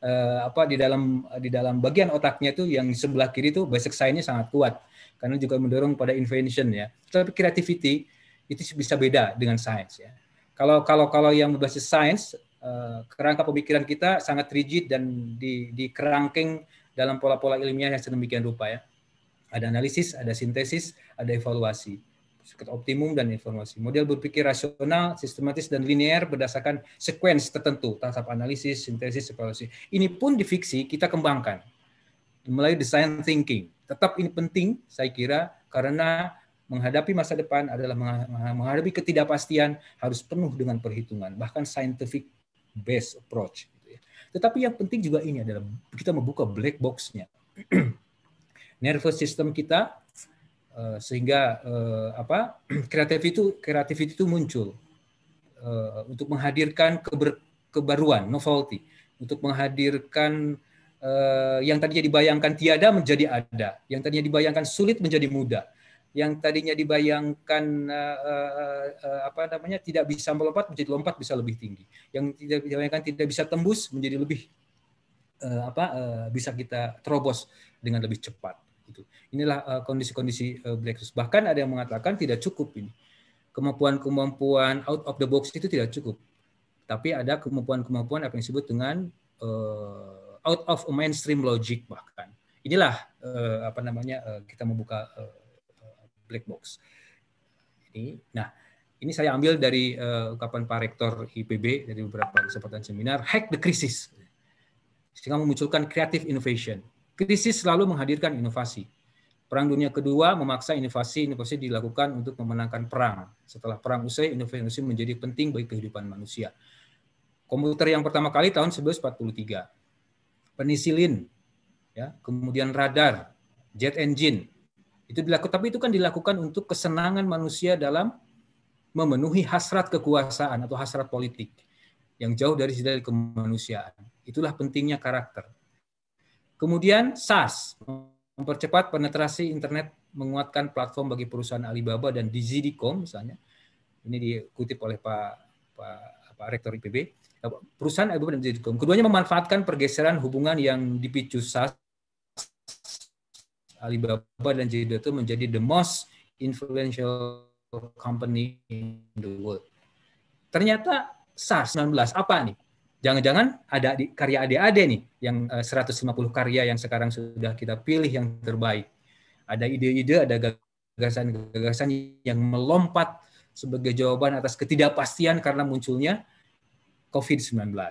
eh, apa di dalam di dalam bagian otaknya itu yang sebelah kiri itu basic science-nya sangat kuat karena juga mendorong pada invention ya. Tapi creativity itu bisa beda dengan science ya. Kalau kalau kalau yang berbasis science eh, kerangka pemikiran kita sangat rigid dan di di kerangking dalam pola-pola ilmiah yang sedemikian rupa ya. Ada analisis, ada sintesis, ada evaluasi sekat optimum dan informasi. Model berpikir rasional, sistematis dan linear berdasarkan sekuens tertentu, tahap analisis, sintesis, evaluasi. Ini pun di fiksi kita kembangkan melalui design thinking. Tetap ini penting saya kira karena menghadapi masa depan adalah menghadapi ketidakpastian harus penuh dengan perhitungan, bahkan scientific based approach. Gitu ya. Tetapi yang penting juga ini adalah kita membuka black box-nya. (clears throat) Nervous system kita Eh, sehingga eh, apa (clears throat) kreatif itu kreativiti itu muncul eh, untuk menghadirkan keber, kebaruan novelty untuk menghadirkan yang tadinya dibayangkan tiada menjadi ada yang tadinya dibayangkan sulit menjadi mudah yang tadinya dibayangkan uh, uh, apa namanya tidak bisa melompat menjadi lompat bisa lebih tinggi yang tidak dibayangkan tidak bisa tembus menjadi lebih uh, apa uh, bisa kita terobos dengan lebih cepat Gitu. Inilah eh, kondisi-kondisi uh, uh, black box. Bahkan ada yang mengatakan tidak cukup ini. Kemampuan-kemampuan out of the box itu tidak cukup. Tapi ada kemampuan-kemampuan apa yang disebut dengan uh, out of mainstream logic bahkan. Inilah uh, apa namanya uh, kita membuka uh, black box. Ini, nah, ini saya ambil dari uh, ungkapan Pak Rektor IPB dari beberapa kesempatan seminar, hack the crisis. Sehingga memunculkan creative innovation. Krisis selalu menghadirkan inovasi. Perang Dunia Kedua memaksa inovasi-inovasi dilakukan untuk memenangkan perang. Setelah perang usai, inovasi menjadi penting bagi kehidupan manusia. Komputer yang pertama kali tahun 1943. Penisilin, ya, kemudian radar, jet engine. Itu dilakukan, tapi itu kan dilakukan untuk kesenangan manusia dalam memenuhi hasrat kekuasaan atau hasrat politik yang jauh dari sisi kemanusiaan. Itulah pentingnya karakter Kemudian SaaS, mempercepat penetrasi internet, menguatkan platform bagi perusahaan Alibaba dan Dizidicom misalnya. Ini dikutip oleh Pak Pak, Pak Rektor IPB. Perusahaan Alibaba dan Dizidicom. Keduanya memanfaatkan pergeseran hubungan yang dipicu SaaS Alibaba dan Jiddo itu menjadi the most influential company in the world. Ternyata SARS 19 apa nih? Jangan-jangan ada di, karya adik nih, yang 150 eh, karya yang sekarang sudah kita pilih yang terbaik. Ada ide-ide, ada gagasan-gagasan yang melompat sebagai jawaban atas ketidakpastian karena munculnya COVID-19. Nah,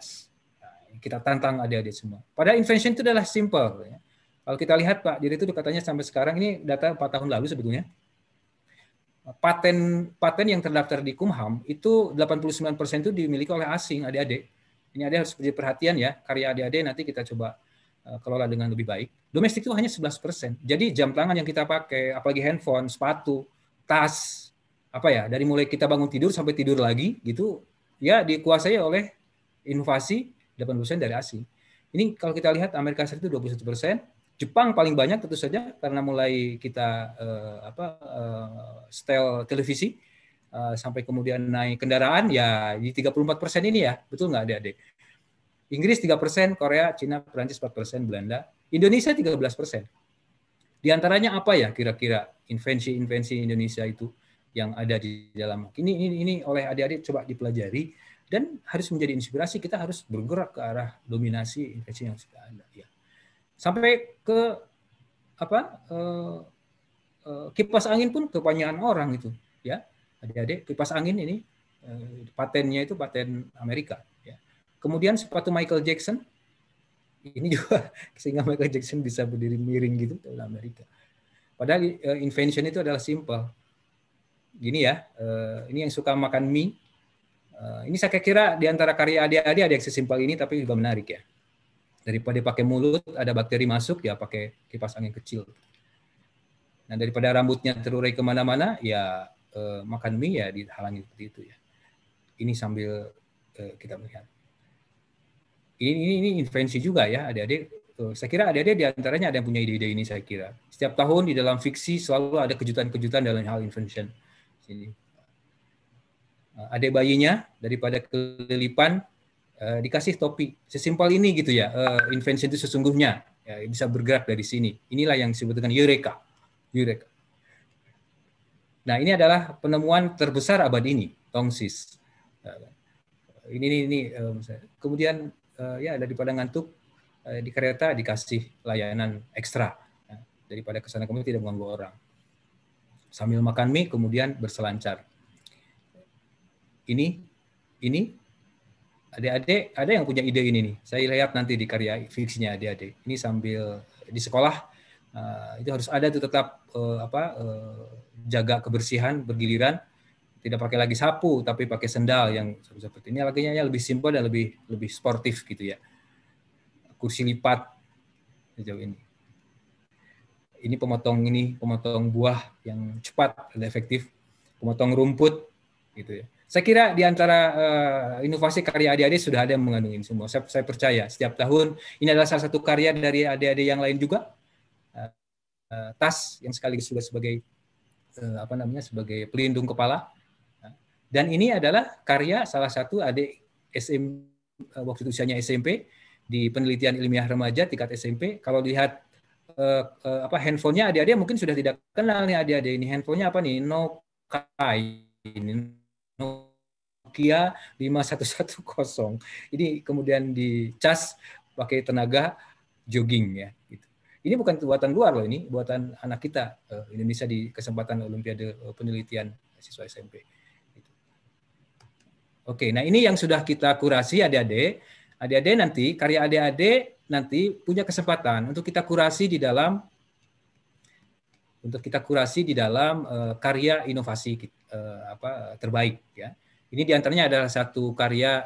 kita tantang adik-adik semua. Pada invention itu adalah simple. Ya. Kalau kita lihat Pak, jadi itu katanya sampai sekarang ini data 4 tahun lalu sebetulnya. Paten paten yang terdaftar di Kumham itu 89% itu dimiliki oleh asing adik-adik ini ada harus menjadi perhatian ya, karya adik-adik nanti kita coba eh, kelola dengan lebih baik. Domestik itu hanya 11%. Jadi jam tangan yang kita pakai, apalagi handphone, sepatu, tas, apa ya, dari mulai kita bangun tidur sampai tidur lagi gitu, ya dikuasai oleh inovasi persen dari asing. Ini kalau kita lihat Amerika Serikat itu 21 persen, Jepang paling banyak tentu saja karena mulai kita eh, apa eh, style televisi uh, sampai kemudian naik kendaraan ya di 34 persen ini ya betul nggak adik-adik? Inggris 3 persen, Korea, Cina, Perancis 4 persen, Belanda, Indonesia 13 persen. Di antaranya apa ya kira-kira invensi-invensi Indonesia itu yang ada di dalam ini ini, ini oleh adik-adik coba dipelajari dan harus menjadi inspirasi kita harus bergerak ke arah dominasi invensi yang sudah ada ya. Sampai ke apa uh, eh, kipas angin pun kepanjangan orang itu ya adik-adik kipas angin ini eh, patennya itu paten Amerika. Ya. Kemudian sepatu Michael Jackson ini (laughs) juga sehingga Michael Jackson bisa berdiri miring gitu dari Amerika. Padahal eh, invention itu adalah simple. Gini ya, eh, ini yang suka makan mie. Ini saya kira di antara karya adik-adik ada yang sesimpel ini tapi juga menarik ya. Daripada pakai mulut ada bakteri masuk ya pakai kipas angin kecil. Nah daripada rambutnya terurai kemana-mana ya uh, makan mie ya dihalangi seperti itu ya. Ini sambil uh, kita melihat. Ini, ini, ini invensi juga ya adik-adik. Uh, saya kira adik-adik di antaranya ada yang punya ide-ide ini saya kira. Setiap tahun di dalam fiksi selalu ada kejutan-kejutan dalam hal invention. Sini. Adik bayinya daripada kelilipan uh, dikasih topi. Sesimpel ini gitu ya, Uh, invention itu sesungguhnya. Ya, bisa bergerak dari sini. Inilah yang disebut dengan Eureka. Eureka. Nah, ini adalah penemuan terbesar abad ini, tongsis. Ini, ini, ini kemudian eh, ya daripada ngantuk eh, di kereta dikasih layanan ekstra ya, daripada kesana kemudian tidak mengganggu orang. Sambil makan mie kemudian berselancar. Ini, ini, adik-adik ada yang punya ide ini nih. Saya lihat nanti di karya fiksinya adik-adik. Ini sambil di sekolah eh, itu harus ada tuh tetap apa jaga kebersihan bergiliran tidak pakai lagi sapu tapi pakai sendal yang seperti ini lagi ya lebih simpel dan lebih lebih sportif gitu ya kursi lipat sejauh ini ini pemotong ini pemotong buah yang cepat dan efektif pemotong rumput gitu ya saya kira di antara uh, inovasi karya adik-adik sudah ada yang mengandung ini semua saya, saya percaya setiap tahun ini adalah salah satu karya dari adik-adik yang lain juga uh, uh, tas yang sekaligus juga sebagai Eh, apa namanya sebagai pelindung kepala. Nah, dan ini adalah karya salah satu adik SM eh, waktu itu usianya SMP di penelitian ilmiah remaja tingkat SMP. Kalau lihat eh, apa handphonenya adik-adik mungkin sudah tidak kenal nih adik-adik ini handphonenya apa nih Nokia ini Nokia 5110. Ini kemudian dicas pakai tenaga jogging ya. Ini bukan buatan luar loh, ini buatan anak kita eh, Indonesia di kesempatan Olimpiade eh, penelitian siswa SMP. Gitu. Oke, nah ini yang sudah kita kurasi adik-adik. Adik-adik nanti, karya adik-adik nanti punya kesempatan untuk kita kurasi di dalam untuk kita kurasi di dalam eh, karya inovasi apa terbaik ya. Ini diantaranya adalah satu karya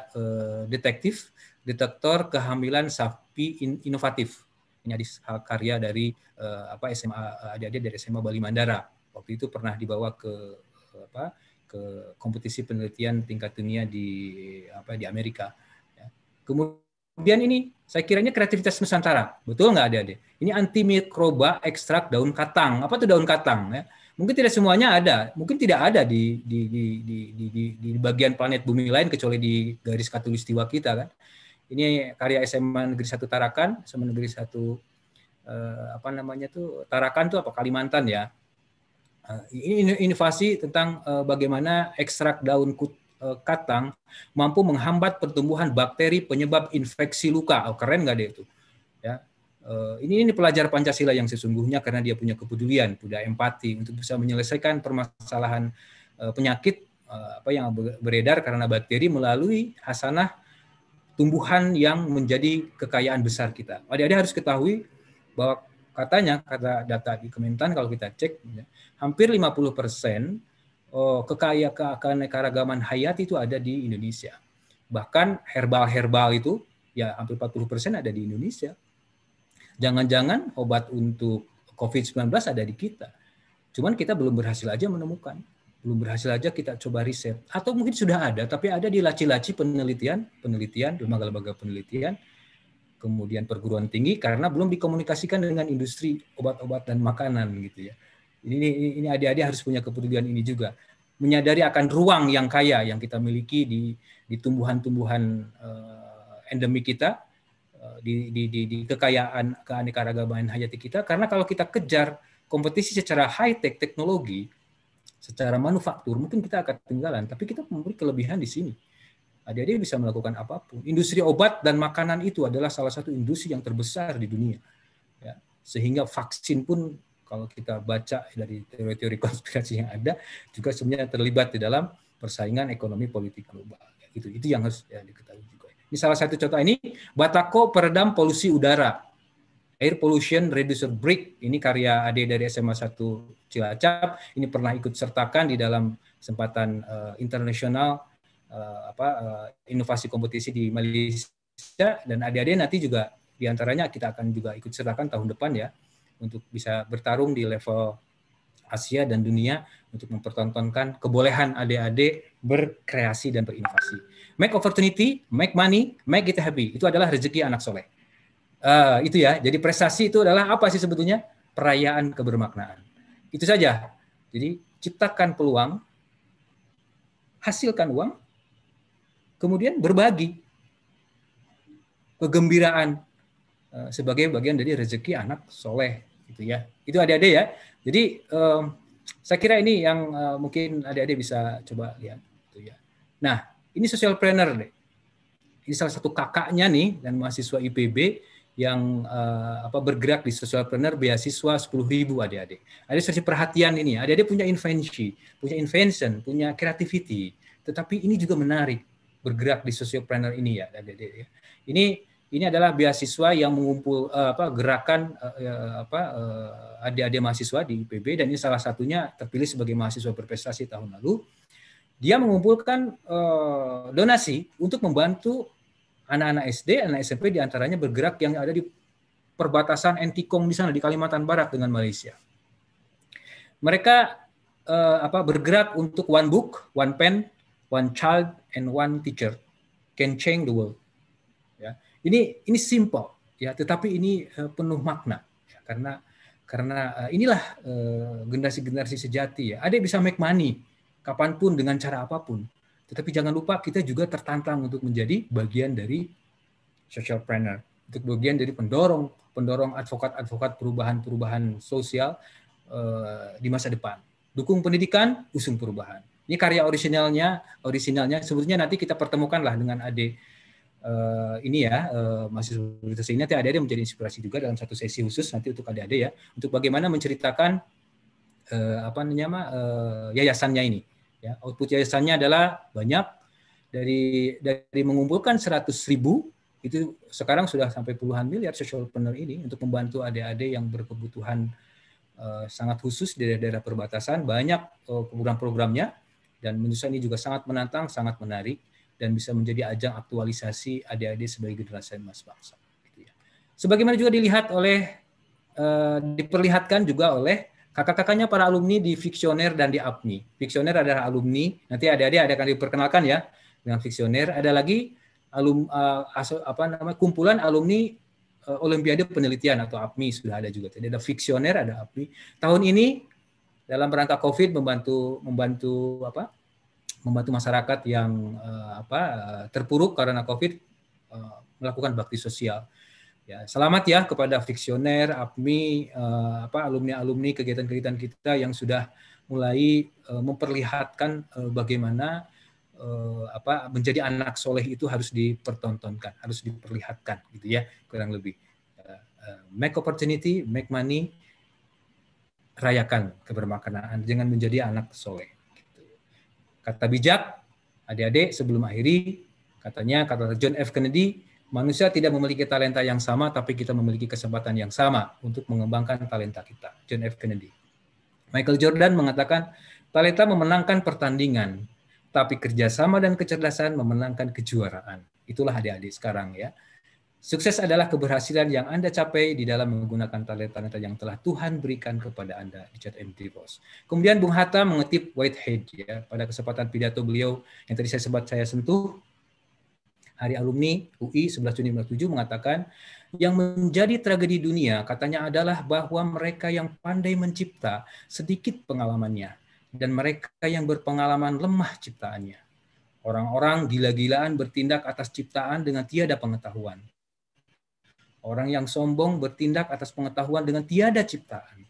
detektif detektor kehamilan sapi inovatif punya hadis karya dari uh, apa SMA eh, adik-adik dari SMA Bali Mandara waktu itu pernah dibawa ke eh, apa ke kompetisi penelitian tingkat dunia di apa di Amerika ya. kemudian ini saya kiranya kreativitas Nusantara betul nggak adik-adik ini antimikroba ekstrak daun katang apa tuh daun katang ya mungkin tidak semuanya ada, mungkin tidak ada di di di di di, di bagian planet bumi lain kecuali di garis katulistiwa kita kan. Ini karya SMA Negeri satu Tarakan, SMA Negeri 1 eh, apa namanya tuh Tarakan tuh apa Kalimantan ya. Eh, ini inovasi tentang eh, bagaimana ekstrak daun kut, eh, katang mampu menghambat pertumbuhan bakteri penyebab infeksi luka. Oh, keren nggak deh itu? Ya, eh, ini ini pelajar Pancasila yang sesungguhnya karena dia punya kepedulian, punya empati untuk bisa menyelesaikan permasalahan penyakit apa yang beredar karena bakteri melalui hasanah tumbuhan yang menjadi kekayaan besar kita. Adik-adik harus ketahui bahwa katanya kata data di Kementan kalau kita cek ya, hampir 50 persen oh, kekayaan keanekaragaman hayati itu ada di Indonesia. Bahkan herbal-herbal itu ya hampir 40 persen ada di Indonesia. Jangan-jangan obat untuk COVID-19 ada di kita. Cuman kita belum berhasil aja menemukan belum berhasil aja kita coba riset atau mungkin sudah ada tapi ada di laci-laci penelitian penelitian lembaga-lembaga penelitian kemudian perguruan tinggi karena belum dikomunikasikan dengan industri obat-obat dan makanan gitu ya ini ini adik-adik harus punya kepedulian ini juga menyadari akan ruang yang kaya yang kita miliki di di tumbuhan-tumbuhan uh, endemik kita uh, di, di, di, di kekayaan keanekaragaman hayati kita karena kalau kita kejar kompetisi secara high tech teknologi secara manufaktur mungkin kita akan ketinggalan, tapi kita memberi kelebihan di sini. Adik-adik bisa melakukan apapun. Industri obat dan makanan itu adalah salah satu industri yang terbesar di dunia. Ya, sehingga vaksin pun kalau kita baca dari teori-teori konspirasi yang ada juga sebenarnya terlibat di dalam persaingan ekonomi politik global. Ya, itu itu yang harus ya, diketahui juga. Ini salah satu contoh ini Batako peredam polusi udara. Air Pollution Reducer Brick ini karya Ade dari SMA 1 Cilacap ini pernah ikut sertakan di dalam kesempatan uh, internasional uh, apa uh, inovasi kompetisi di Malaysia dan adik-adik nanti juga diantaranya kita akan juga ikut sertakan tahun depan ya untuk bisa bertarung di level Asia dan dunia untuk mempertontonkan kebolehan adik-adik berkreasi dan berinovasi. Make opportunity, make money, make it happy. Itu adalah rezeki anak soleh. Uh, itu ya. Jadi prestasi itu adalah apa sih sebetulnya? Perayaan kebermaknaan. Itu saja. Jadi ciptakan peluang, hasilkan uang, kemudian berbagi kegembiraan eh, sebagai bagian dari rezeki anak soleh gitu ya itu adik-adik ya jadi um, saya kira ini yang uh, mungkin adik-adik bisa coba lihat gitu ya nah ini social planner deh ini salah satu kakaknya nih dan mahasiswa IPB yang uh, apa bergerak di planner beasiswa ribu adik-adik. ada sesi perhatian ini, ya adik-adik punya invensi, punya invention, punya creativity. Tetapi ini juga menarik bergerak di planner ini ya adik-adik. Ya. Ini ini adalah beasiswa yang mengumpul uh, apa gerakan uh, apa uh, adik-adik mahasiswa di IPB dan ini salah satunya terpilih sebagai mahasiswa berprestasi tahun lalu. Dia mengumpulkan uh, donasi untuk membantu anak-anak SD, anak SMP diantaranya bergerak yang ada di perbatasan Entikong di sana di Kalimantan Barat dengan Malaysia. Mereka eh, apa bergerak untuk one book, one pen, one child and one teacher can change the world. Ya. Ini ini simple ya, tetapi ini eh, penuh makna ya, karena karena eh, inilah eh, generasi-generasi sejati ya. Ada yang bisa make money kapanpun dengan cara apapun. Tetapi jangan lupa kita juga tertantang untuk menjadi bagian dari social planner, untuk bagian dari pendorong pendorong advokat-advokat perubahan-perubahan sosial uh, di masa depan. Dukung pendidikan, usung perubahan. Ini karya orisinalnya, orisinalnya sebetulnya nanti kita pertemukanlah dengan Ade uh, ini ya uh, mahasiswa universitas ini nanti Ade menjadi inspirasi juga dalam satu sesi khusus nanti untuk Ade Ade ya untuk bagaimana menceritakan uh, apa namanya uh, yayasannya ini Ya, output yayasannya adalah banyak dari dari mengumpulkan 100 ribu itu sekarang sudah sampai puluhan miliar social planner ini untuk membantu adik-adik yang berkebutuhan uh, sangat khusus di daerah-daerah perbatasan banyak uh, program-programnya dan menurut saya ini juga sangat menantang, sangat menarik dan bisa menjadi ajang aktualisasi adik-adik sebagai generasi emas bangsa. Gitu ya. Sebagaimana juga dilihat oleh uh, diperlihatkan juga oleh kakak-kakaknya para alumni di Fiksioner dan di APMI. Fiksioner adalah alumni, nanti ada adik ada akan diperkenalkan ya dengan Fiksioner. Ada lagi alum uh, aso, apa namanya kumpulan alumni uh, Olimpiade Penelitian atau APMI sudah ada juga. Jadi ada Fiksioner, ada APMI. Tahun ini dalam rangka COVID membantu membantu apa? membantu masyarakat yang uh, apa terpuruk karena COVID uh, melakukan bakti sosial. Ya, selamat ya kepada fiksioner, APMI, eh, apa alumni-alumni kegiatan-kegiatan kita yang sudah mulai eh, memperlihatkan eh, bagaimana eh, apa menjadi anak soleh itu harus dipertontonkan, harus diperlihatkan gitu ya kurang lebih. Uh, make opportunity, make money, rayakan kebermaknaan jangan menjadi anak soleh. Gitu. Kata bijak, adik-adik sebelum akhiri katanya kata John F Kennedy Manusia tidak memiliki talenta yang sama, tapi kita memiliki kesempatan yang sama untuk mengembangkan talenta kita. John F. Kennedy. Michael Jordan mengatakan, talenta memenangkan pertandingan, tapi kerjasama dan kecerdasan memenangkan kejuaraan. Itulah adik-adik sekarang ya. Sukses adalah keberhasilan yang Anda capai di dalam menggunakan talenta-talenta yang telah Tuhan berikan kepada Anda, Richard M. DeVos. Kemudian Bung Hatta mengetip Whitehead ya pada kesempatan pidato beliau yang tadi saya sempat saya sentuh Hari Alumni UI 11 Juni 1997 mengatakan yang menjadi tragedi dunia katanya adalah bahwa mereka yang pandai mencipta sedikit pengalamannya dan mereka yang berpengalaman lemah ciptaannya. Orang-orang gila-gilaan bertindak atas ciptaan dengan tiada pengetahuan. Orang yang sombong bertindak atas pengetahuan dengan tiada ciptaan.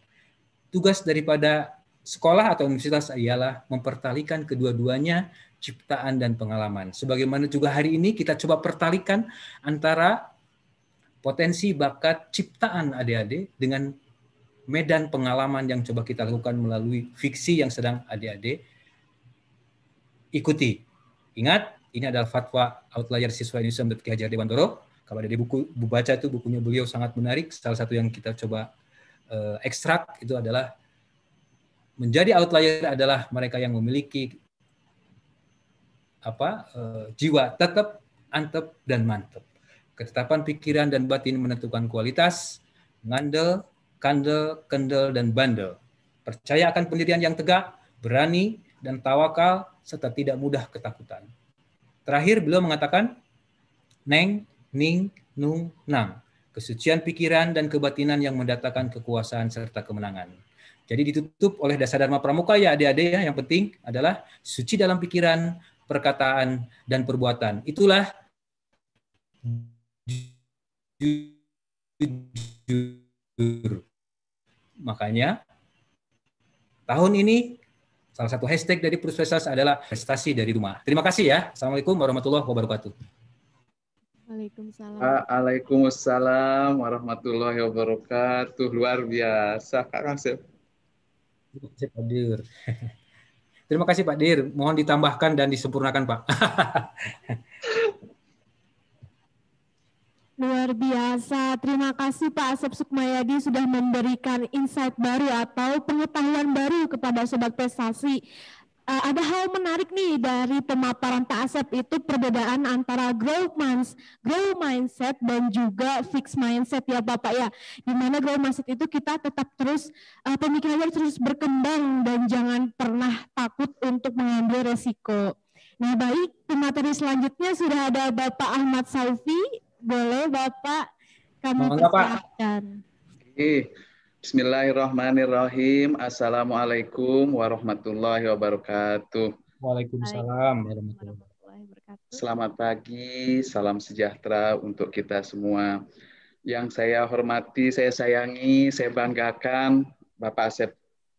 Tugas daripada sekolah atau universitas ialah mempertalikan kedua-duanya ciptaan dan pengalaman. Sebagaimana juga hari ini kita coba pertalikan antara potensi bakat ciptaan adik-adik dengan medan pengalaman yang coba kita lakukan melalui fiksi yang sedang adik-adik ikuti. Ingat, ini adalah fatwa outlier siswa Indonesia menurut Ki Hajar Dewantoro. Kalau ada di buku baca itu bukunya beliau sangat menarik. Salah satu yang kita coba eh, ekstrak itu adalah menjadi outlier adalah mereka yang memiliki apa uh, jiwa tetap antep dan mantep. Ketetapan pikiran dan batin menentukan kualitas, ngandel, kandel, kendel, dan bandel. Percaya akan pendirian yang tegak, berani, dan tawakal, serta tidak mudah ketakutan. Terakhir beliau mengatakan, Neng, Ning, Nung, Nang. Kesucian pikiran dan kebatinan yang mendatangkan kekuasaan serta kemenangan. Jadi ditutup oleh dasar Dharma Pramuka ya adik-adik ya, yang penting adalah suci dalam pikiran, perkataan, dan perbuatan. Itulah jujur. Makanya tahun ini salah satu hashtag dari Prusvesas adalah prestasi dari rumah. Terima kasih ya. Assalamualaikum warahmatullahi wabarakatuh. Waalaikumsalam. Waalaikumsalam ah, warahmatullahi wabarakatuh. Luar biasa, Kak Kasep. Hadir. (laughs) Terima kasih Pak Dir. Mohon ditambahkan dan disempurnakan Pak. (laughs) Luar biasa. Terima kasih Pak Asep Sukmayadi sudah memberikan insight baru atau pengetahuan baru kepada Sobat Prestasi uh, ada hal menarik nih dari pemaparan Pak Asep itu perbedaan antara growth minds, grow mindset dan juga fixed mindset ya Bapak ya. Di mana growth mindset itu kita tetap terus uh, eh, pemikirannya terus berkembang dan jangan pernah takut untuk mengambil resiko. Nah baik, pemateri selanjutnya sudah ada Bapak Ahmad Saufi. Boleh Bapak kami persilakan. Oke. Bismillahirrahmanirrahim. Assalamualaikum warahmatullahi wabarakatuh. Waalaikumsalam warahmatullahi wabarakatuh. Selamat pagi, salam sejahtera untuk kita semua. Yang saya hormati, saya sayangi, saya banggakan Bapak Asep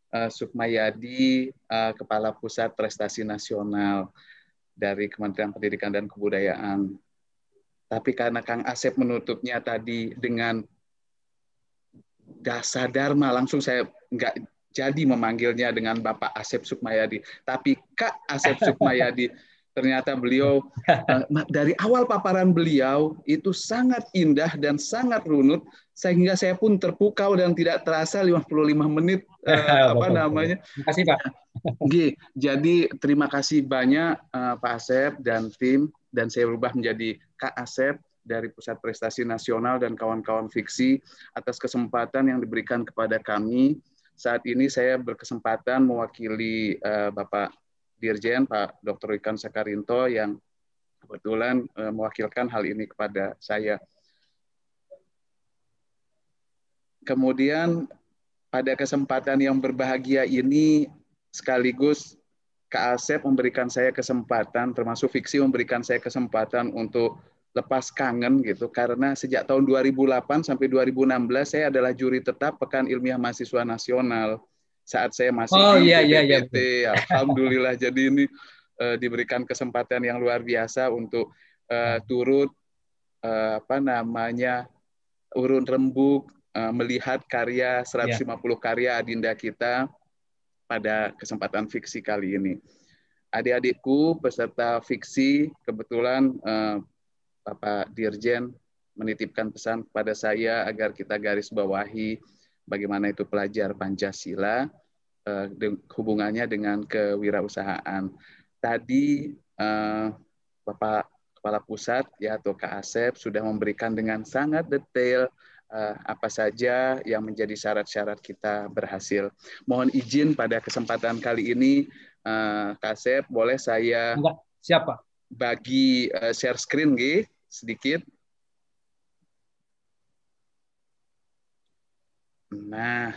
eh, Sukmayadi, eh, Kepala Pusat Prestasi Nasional dari Kementerian Pendidikan dan Kebudayaan. Tapi karena Kang Asep menutupnya tadi dengan Dasa Dharma langsung saya nggak jadi memanggilnya dengan Bapak Asep Sukmayadi, tapi Kak Asep Sukmayadi. (laughs) Ternyata beliau eh, dari awal paparan beliau itu sangat indah dan sangat runut sehingga saya pun terpukau dan tidak terasa 55 menit (laughs) eh, apa namanya. Terima kasih Pak. Oke. (laughs) jadi terima kasih banyak eh, Pak Asep dan tim dan saya berubah menjadi Kak Asep dari Pusat Prestasi Nasional dan kawan-kawan fiksi atas kesempatan yang diberikan kepada kami. Saat ini saya berkesempatan mewakili uh, Bapak Dirjen Pak Dr. Ikan Sakarinto yang kebetulan uh, mewakilkan hal ini kepada saya. Kemudian pada kesempatan yang berbahagia ini sekaligus Kak Asep memberikan saya kesempatan, termasuk fiksi memberikan saya kesempatan untuk lepas kangen gitu karena sejak tahun 2008 sampai 2016 saya adalah juri tetap Pekan Ilmiah Mahasiswa Nasional saat saya masih oh, iya, iya, iya. alhamdulillah (laughs) jadi ini uh, diberikan kesempatan yang luar biasa untuk uh, turut uh, apa namanya urun rembuk uh, melihat karya 150 yeah. karya adinda kita pada kesempatan fiksi kali ini adik-adikku peserta fiksi kebetulan uh, Bapak Dirjen menitipkan pesan kepada saya agar kita garis bawahi bagaimana itu pelajar Pancasila eh, hubungannya dengan kewirausahaan. Tadi eh, Bapak Kepala Pusat ya atau Kak Asep sudah memberikan dengan sangat detail eh, apa saja yang menjadi syarat-syarat kita berhasil. Mohon izin pada kesempatan kali ini Kak Asep boleh saya Enggak. siapa? bagi share screen gitu sedikit. Nah,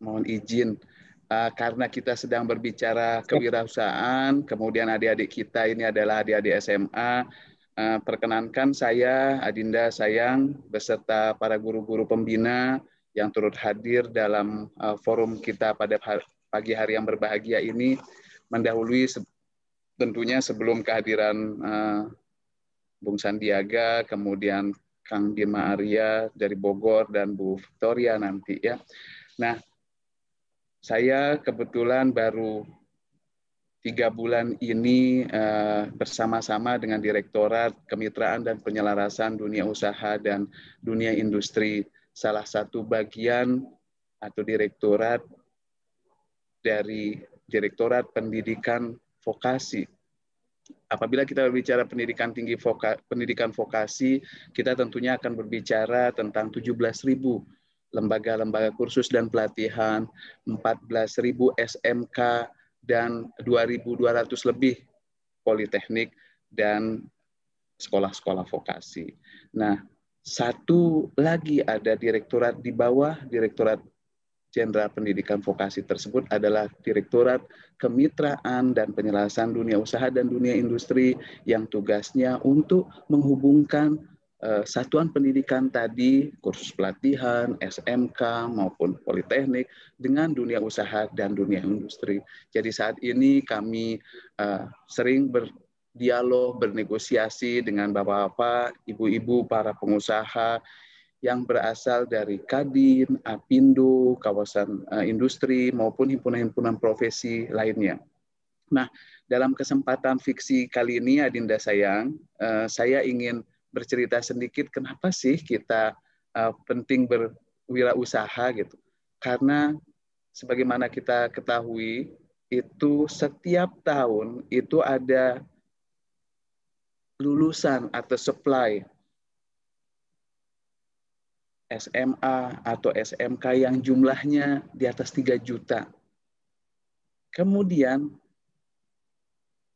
mohon izin uh, karena kita sedang berbicara kewirausahaan, kemudian adik-adik kita ini adalah adik-adik SMA. Uh, eh, perkenankan saya, Adinda Sayang, beserta para guru-guru pembina yang turut hadir dalam uh, forum kita pada pagi hari yang berbahagia ini mendahului tentunya sebelum kehadiran uh, Bung Sandiaga, kemudian Kang Bima Arya dari Bogor dan Bu Victoria nanti ya. Nah, saya kebetulan baru tiga bulan ini uh, bersama-sama dengan Direktorat Kemitraan dan Penyelarasan Dunia Usaha dan Dunia Industri, salah satu bagian atau direktorat dari Direktorat Pendidikan Vokasi. Apabila kita berbicara pendidikan tinggi voka, pendidikan vokasi, kita tentunya akan berbicara tentang 17.000 lembaga-lembaga kursus dan pelatihan, 14.000 SMK dan 2.200 lebih politeknik dan sekolah-sekolah vokasi. Nah, satu lagi ada direktorat di bawah Direktorat Jenderal Pendidikan Vokasi tersebut adalah Direktorat Kemitraan dan Penyelarasan Dunia Usaha dan Dunia Industri yang tugasnya untuk menghubungkan eh, satuan pendidikan tadi, kursus pelatihan, SMK maupun politeknik dengan dunia usaha dan dunia industri. Jadi saat ini kami uh, sering berdialog, bernegosiasi dengan bapak-bapak, ibu-ibu, para pengusaha yang berasal dari Kadin, Apindo, kawasan eh, industri maupun himpunan-himpunan profesi lainnya. Nah, dalam kesempatan fiksi kali ini Adinda sayang, eh, saya ingin bercerita sedikit kenapa sih kita eh, penting berwirausaha gitu. Karena sebagaimana kita ketahui itu setiap tahun itu ada lulusan atau supply SMA atau SMK yang jumlahnya di atas 3 juta. Kemudian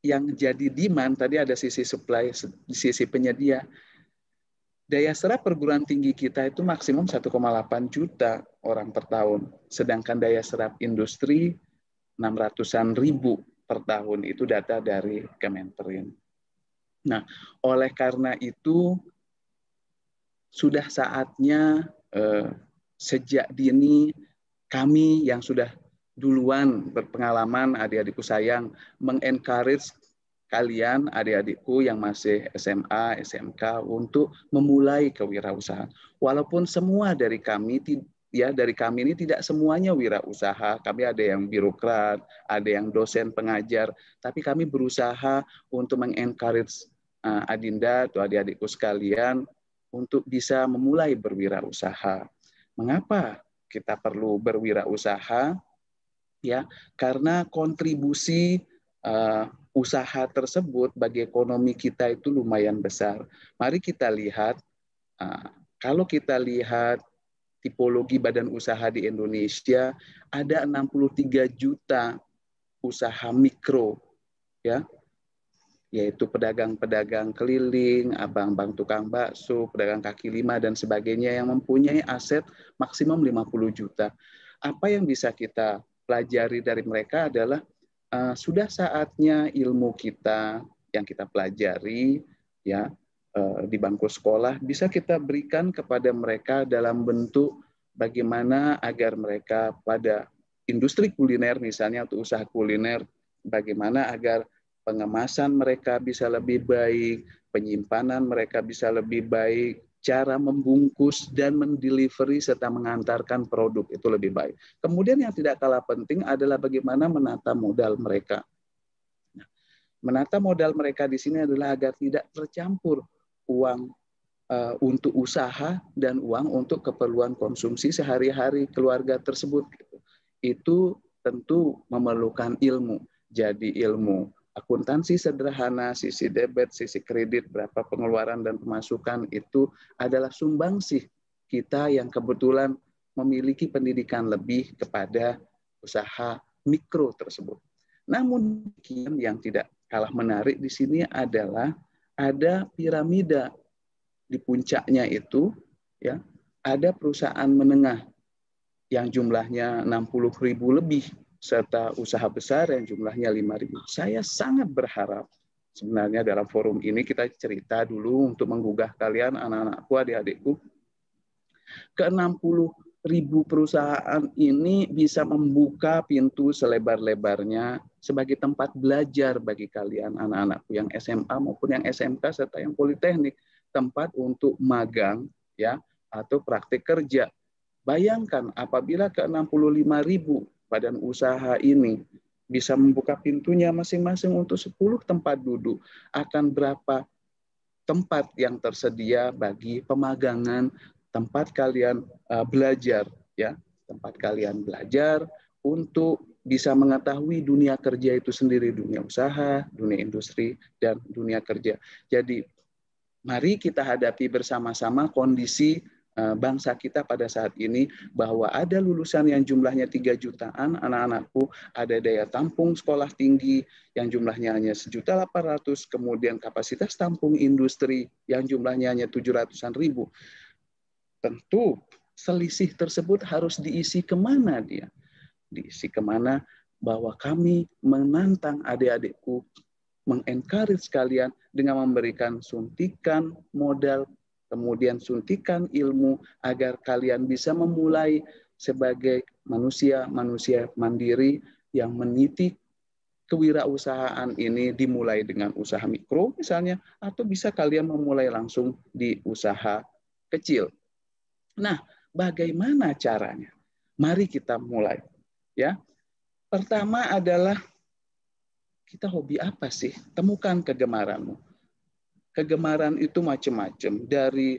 yang jadi demand tadi ada sisi supply, sisi penyedia. Daya serap perguruan tinggi kita itu maksimum 1,8 juta orang per tahun, sedangkan daya serap industri 600-an ribu per tahun itu data dari Kemenperin. Nah, oleh karena itu sudah saatnya eh, sejak dini kami yang sudah duluan berpengalaman adik-adikku sayang mengencourage kalian adik-adikku yang masih SMA, SMK untuk memulai kewirausahaan. Walaupun semua dari kami ya dari kami ini tidak semuanya wirausaha. Kami ada yang birokrat, ada yang dosen pengajar, tapi kami berusaha untuk mengencourage eh, Adinda atau adik-adikku sekalian untuk bisa memulai berwirausaha. Mengapa kita perlu berwirausaha? Ya, karena kontribusi uh, usaha tersebut bagi ekonomi kita itu lumayan besar. Mari kita lihat, eh, kalau kita lihat tipologi badan usaha di Indonesia, ada 63 juta usaha mikro. ya yaitu pedagang-pedagang keliling, abang-abang tukang bakso, pedagang kaki lima, dan sebagainya yang mempunyai aset maksimum 50 juta. Apa yang bisa kita pelajari dari mereka adalah uh, sudah saatnya ilmu kita yang kita pelajari ya uh, di bangku sekolah bisa kita berikan kepada mereka dalam bentuk bagaimana agar mereka pada industri kuliner misalnya atau usaha kuliner bagaimana agar pengemasan mereka bisa lebih baik, penyimpanan mereka bisa lebih baik, cara membungkus dan mendelivery serta mengantarkan produk itu lebih baik. Kemudian yang tidak kalah penting adalah bagaimana menata modal mereka. Nah, menata modal mereka di sini adalah agar tidak tercampur uang uh, untuk usaha dan uang untuk keperluan konsumsi sehari-hari keluarga tersebut. Gitu. Itu tentu memerlukan ilmu. Jadi ilmu akuntansi sederhana, sisi debit, sisi kredit, berapa pengeluaran dan pemasukan itu adalah sumbangsih kita yang kebetulan memiliki pendidikan lebih kepada usaha mikro tersebut. Namun yang tidak kalah menarik di sini adalah ada piramida di puncaknya itu ya ada perusahaan menengah yang jumlahnya 60 ribu lebih serta usaha besar yang jumlahnya 5.000. Saya sangat berharap sebenarnya dalam forum ini kita cerita dulu untuk menggugah kalian anak-anakku, adik-adikku. Ke-60 ribu perusahaan ini bisa membuka pintu selebar-lebarnya sebagai tempat belajar bagi kalian anak-anakku yang SMA maupun yang SMK serta yang politeknik tempat untuk magang ya atau praktik kerja. Bayangkan apabila ke 65 ribu badan usaha ini bisa membuka pintunya masing-masing untuk 10 tempat duduk akan berapa tempat yang tersedia bagi pemagangan tempat kalian eh, belajar ya tempat kalian belajar untuk bisa mengetahui dunia kerja itu sendiri dunia usaha dunia industri dan dunia kerja jadi mari kita hadapi bersama-sama kondisi Eh, bangsa kita pada saat ini bahwa ada lulusan yang jumlahnya 3 jutaan anak-anakku, ada daya tampung sekolah tinggi yang jumlahnya hanya sejuta delapan ratus kemudian kapasitas tampung industri yang jumlahnya hanya tujuh an ribu. Tentu selisih tersebut harus diisi kemana dia? Diisi kemana? Bahwa kami menantang adik-adikku mengencourage kalian dengan memberikan suntikan modal kemudian suntikan ilmu agar kalian bisa memulai sebagai manusia-manusia mandiri yang meniti kewirausahaan ini dimulai dengan usaha mikro misalnya atau bisa kalian memulai langsung di usaha kecil. Nah, bagaimana caranya? Mari kita mulai ya. Pertama adalah kita hobi apa sih? Temukan kegemaranmu kegemaran itu macam-macam dari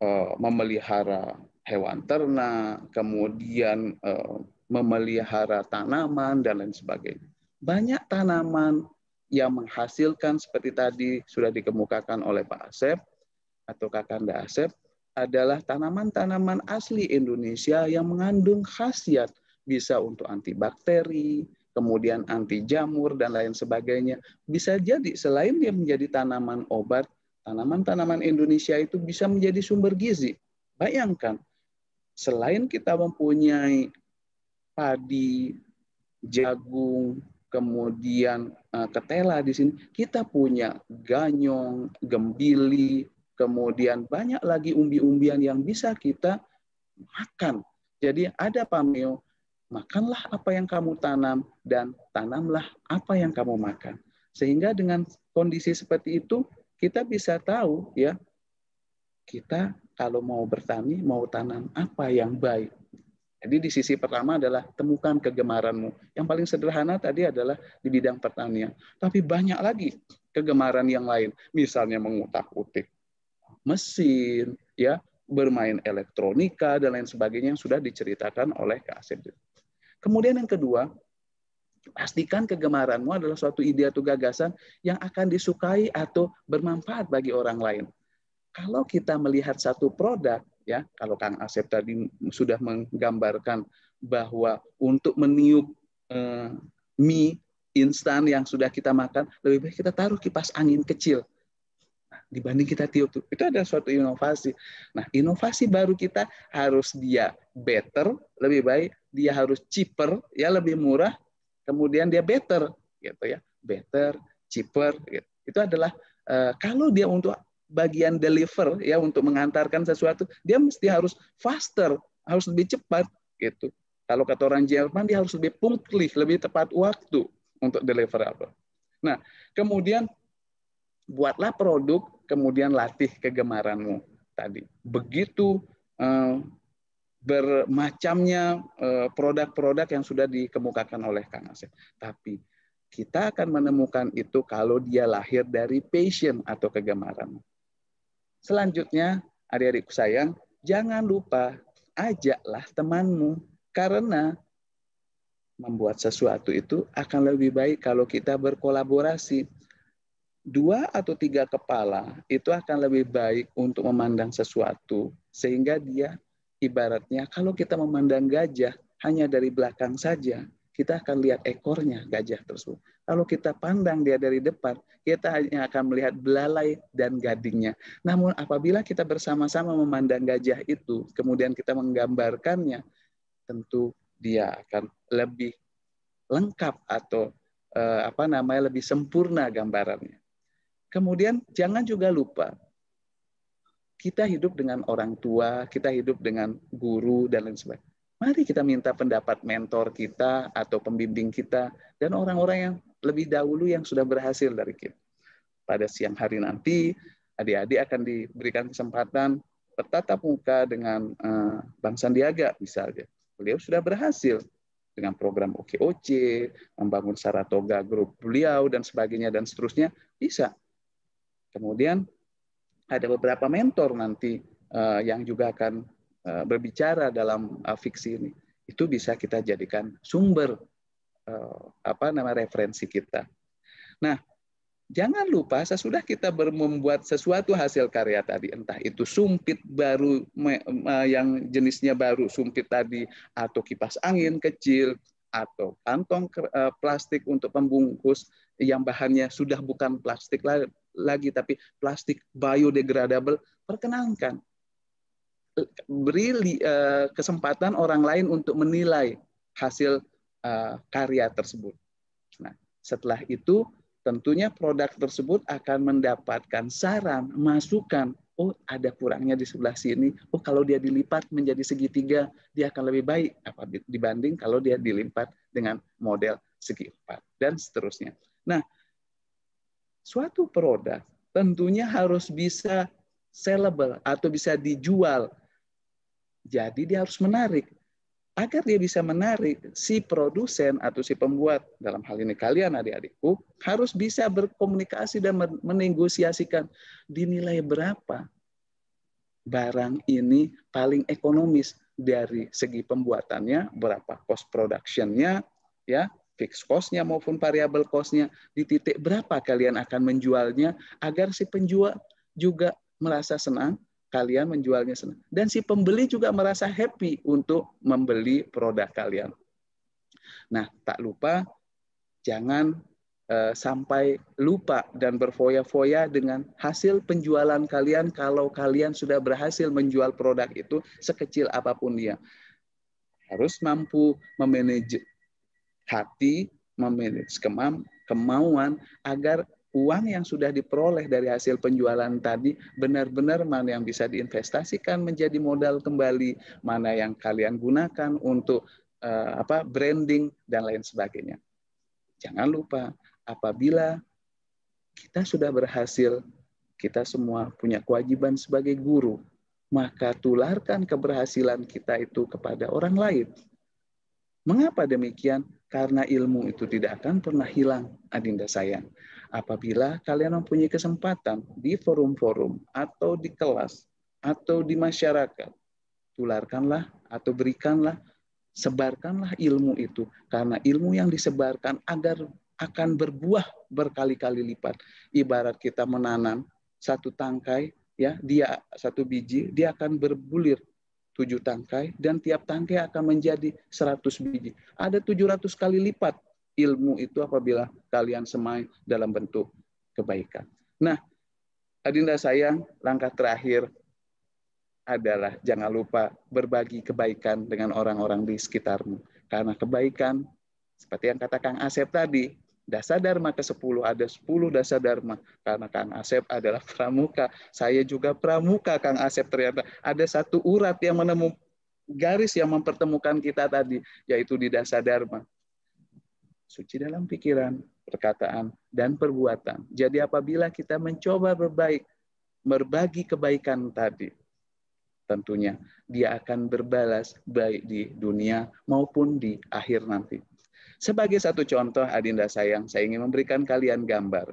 uh, memelihara hewan ternak, kemudian uh, memelihara tanaman dan lain sebagainya. Banyak tanaman yang menghasilkan seperti tadi sudah dikemukakan oleh Pak Asep atau Kakanda Asep adalah tanaman-tanaman asli Indonesia yang mengandung khasiat bisa untuk antibakteri, kemudian anti jamur dan lain sebagainya. Bisa jadi selain dia menjadi tanaman obat, tanaman-tanaman Indonesia itu bisa menjadi sumber gizi. Bayangkan, selain kita mempunyai padi, jagung, kemudian eh, ketela di sini, kita punya ganyong, gembili, kemudian banyak lagi umbi-umbian yang bisa kita makan. Jadi ada pameo makanlah apa yang kamu tanam dan tanamlah apa yang kamu makan. Sehingga dengan kondisi seperti itu kita bisa tahu ya kita kalau mau bertani mau tanam apa yang baik. Jadi di sisi pertama adalah temukan kegemaranmu. Yang paling sederhana tadi adalah di bidang pertanian. Tapi banyak lagi kegemaran yang lain. Misalnya mengutak-utik mesin, ya bermain elektronika dan lain sebagainya yang sudah diceritakan oleh Kak Asep. Kemudian yang kedua, pastikan kegemaranmu adalah suatu ide atau gagasan yang akan disukai atau bermanfaat bagi orang lain. Kalau kita melihat satu produk, ya, kalau Kang Asep tadi sudah menggambarkan bahwa untuk meniup eh, mie instan yang sudah kita makan, lebih baik kita taruh kipas angin kecil dibanding kita tiup tuh. Itu ada suatu inovasi. Nah, inovasi baru kita harus dia better, lebih baik, dia harus cheaper, ya lebih murah, kemudian dia better, gitu ya. Better, cheaper, gitu. Itu adalah uh, kalau dia untuk bagian deliver ya untuk mengantarkan sesuatu, dia mesti harus faster, harus lebih cepat gitu. Kalau kata orang Jerman dia harus lebih punktlich, lebih tepat waktu untuk deliver apa. Nah, kemudian buatlah produk kemudian latih kegemaranmu tadi. Begitu eh, bermacamnya eh, produk-produk eh, yang sudah dikemukakan oleh Kang Asep. Tapi kita akan menemukan itu kalau dia lahir dari passion atau kegemaran. Selanjutnya, adik-adikku sayang, jangan lupa ajaklah temanmu karena membuat sesuatu itu akan lebih baik kalau kita berkolaborasi dua atau tiga kepala itu akan lebih baik untuk memandang sesuatu sehingga dia ibaratnya kalau kita memandang gajah hanya dari belakang saja kita akan lihat ekornya gajah tersebut. Kalau kita pandang dia dari depan, kita hanya akan melihat belalai dan gadingnya. Namun apabila kita bersama-sama memandang gajah itu, kemudian kita menggambarkannya, tentu dia akan lebih lengkap atau eh, apa namanya lebih sempurna gambarannya. Kemudian jangan juga lupa kita hidup dengan orang tua, kita hidup dengan guru dan lain sebagainya. Mari kita minta pendapat mentor kita atau pembimbing kita dan orang-orang yang lebih dahulu yang sudah berhasil dari kita. Pada siang hari nanti, adik-adik akan diberikan kesempatan bertatap muka dengan eh, Bang Sandiaga misalnya. Beliau sudah berhasil dengan program OKOC, membangun Saratoga Group beliau, dan sebagainya, dan seterusnya. Bisa Kemudian ada beberapa mentor nanti uh, yang juga akan uh, berbicara dalam uh, fiksi ini. Itu bisa kita jadikan sumber uh, apa nama referensi kita. Nah, jangan lupa sesudah kita membuat sesuatu hasil karya tadi, entah itu sumpit baru yang jenisnya baru sumpit tadi, atau kipas angin kecil, atau kantong plastik untuk pembungkus yang bahannya sudah bukan plastik lagi tapi plastik biodegradable perkenankan beri uh, kesempatan orang lain untuk menilai hasil uh, karya tersebut. Nah, setelah itu tentunya produk tersebut akan mendapatkan saran, masukan. Oh, ada kurangnya di sebelah sini. Oh, kalau dia dilipat menjadi segitiga, dia akan lebih baik dibanding kalau dia dilipat dengan model segi empat dan seterusnya. Nah, suatu produk tentunya harus bisa sellable atau bisa dijual. Jadi dia harus menarik. Agar dia bisa menarik, si produsen atau si pembuat, dalam hal ini kalian adik-adikku, harus bisa berkomunikasi dan menegosiasikan dinilai berapa barang ini paling ekonomis dari segi pembuatannya, berapa cost productionnya, ya, fix cost-nya maupun variable cost-nya di titik berapa kalian akan menjualnya agar si penjual juga merasa senang, kalian menjualnya senang dan si pembeli juga merasa happy untuk membeli produk kalian. Nah, tak lupa jangan eh, sampai lupa dan berfoya-foya dengan hasil penjualan kalian kalau kalian sudah berhasil menjual produk itu sekecil apapun dia harus mampu memanage hati, memanage kemam, kemauan agar uang yang sudah diperoleh dari hasil penjualan tadi benar-benar mana yang bisa diinvestasikan menjadi modal kembali, mana yang kalian gunakan untuk uh, apa branding dan lain sebagainya. Jangan lupa apabila kita sudah berhasil, kita semua punya kewajiban sebagai guru, maka tularkan keberhasilan kita itu kepada orang lain. Mengapa demikian? Karena ilmu itu tidak akan pernah hilang, adinda sayang. Apabila kalian mempunyai kesempatan di forum-forum atau di kelas atau di masyarakat, tularkanlah atau berikanlah, sebarkanlah ilmu itu. Karena ilmu yang disebarkan agar akan berbuah berkali-kali lipat. Ibarat kita menanam satu tangkai, ya dia satu biji, dia akan berbulir tujuh tangkai dan tiap tangkai akan menjadi seratus biji. Ada tujuh ratus kali lipat ilmu itu apabila kalian semai dalam bentuk kebaikan. Nah, adinda sayang, langkah terakhir adalah jangan lupa berbagi kebaikan dengan orang-orang di sekitarmu. Karena kebaikan, seperti yang kata Kang Asep tadi, dasar dharma ke-10 ada 10 dasar dharma karena Kang Asep adalah pramuka saya juga pramuka Kang Asep ternyata ada satu urat yang menemukan garis yang mempertemukan kita tadi yaitu di dasar dharma suci dalam pikiran perkataan dan perbuatan jadi apabila kita mencoba berbaik berbagi kebaikan tadi tentunya dia akan berbalas baik di dunia maupun di akhir nanti sebagai satu contoh, Adinda sayang, saya ingin memberikan kalian gambar.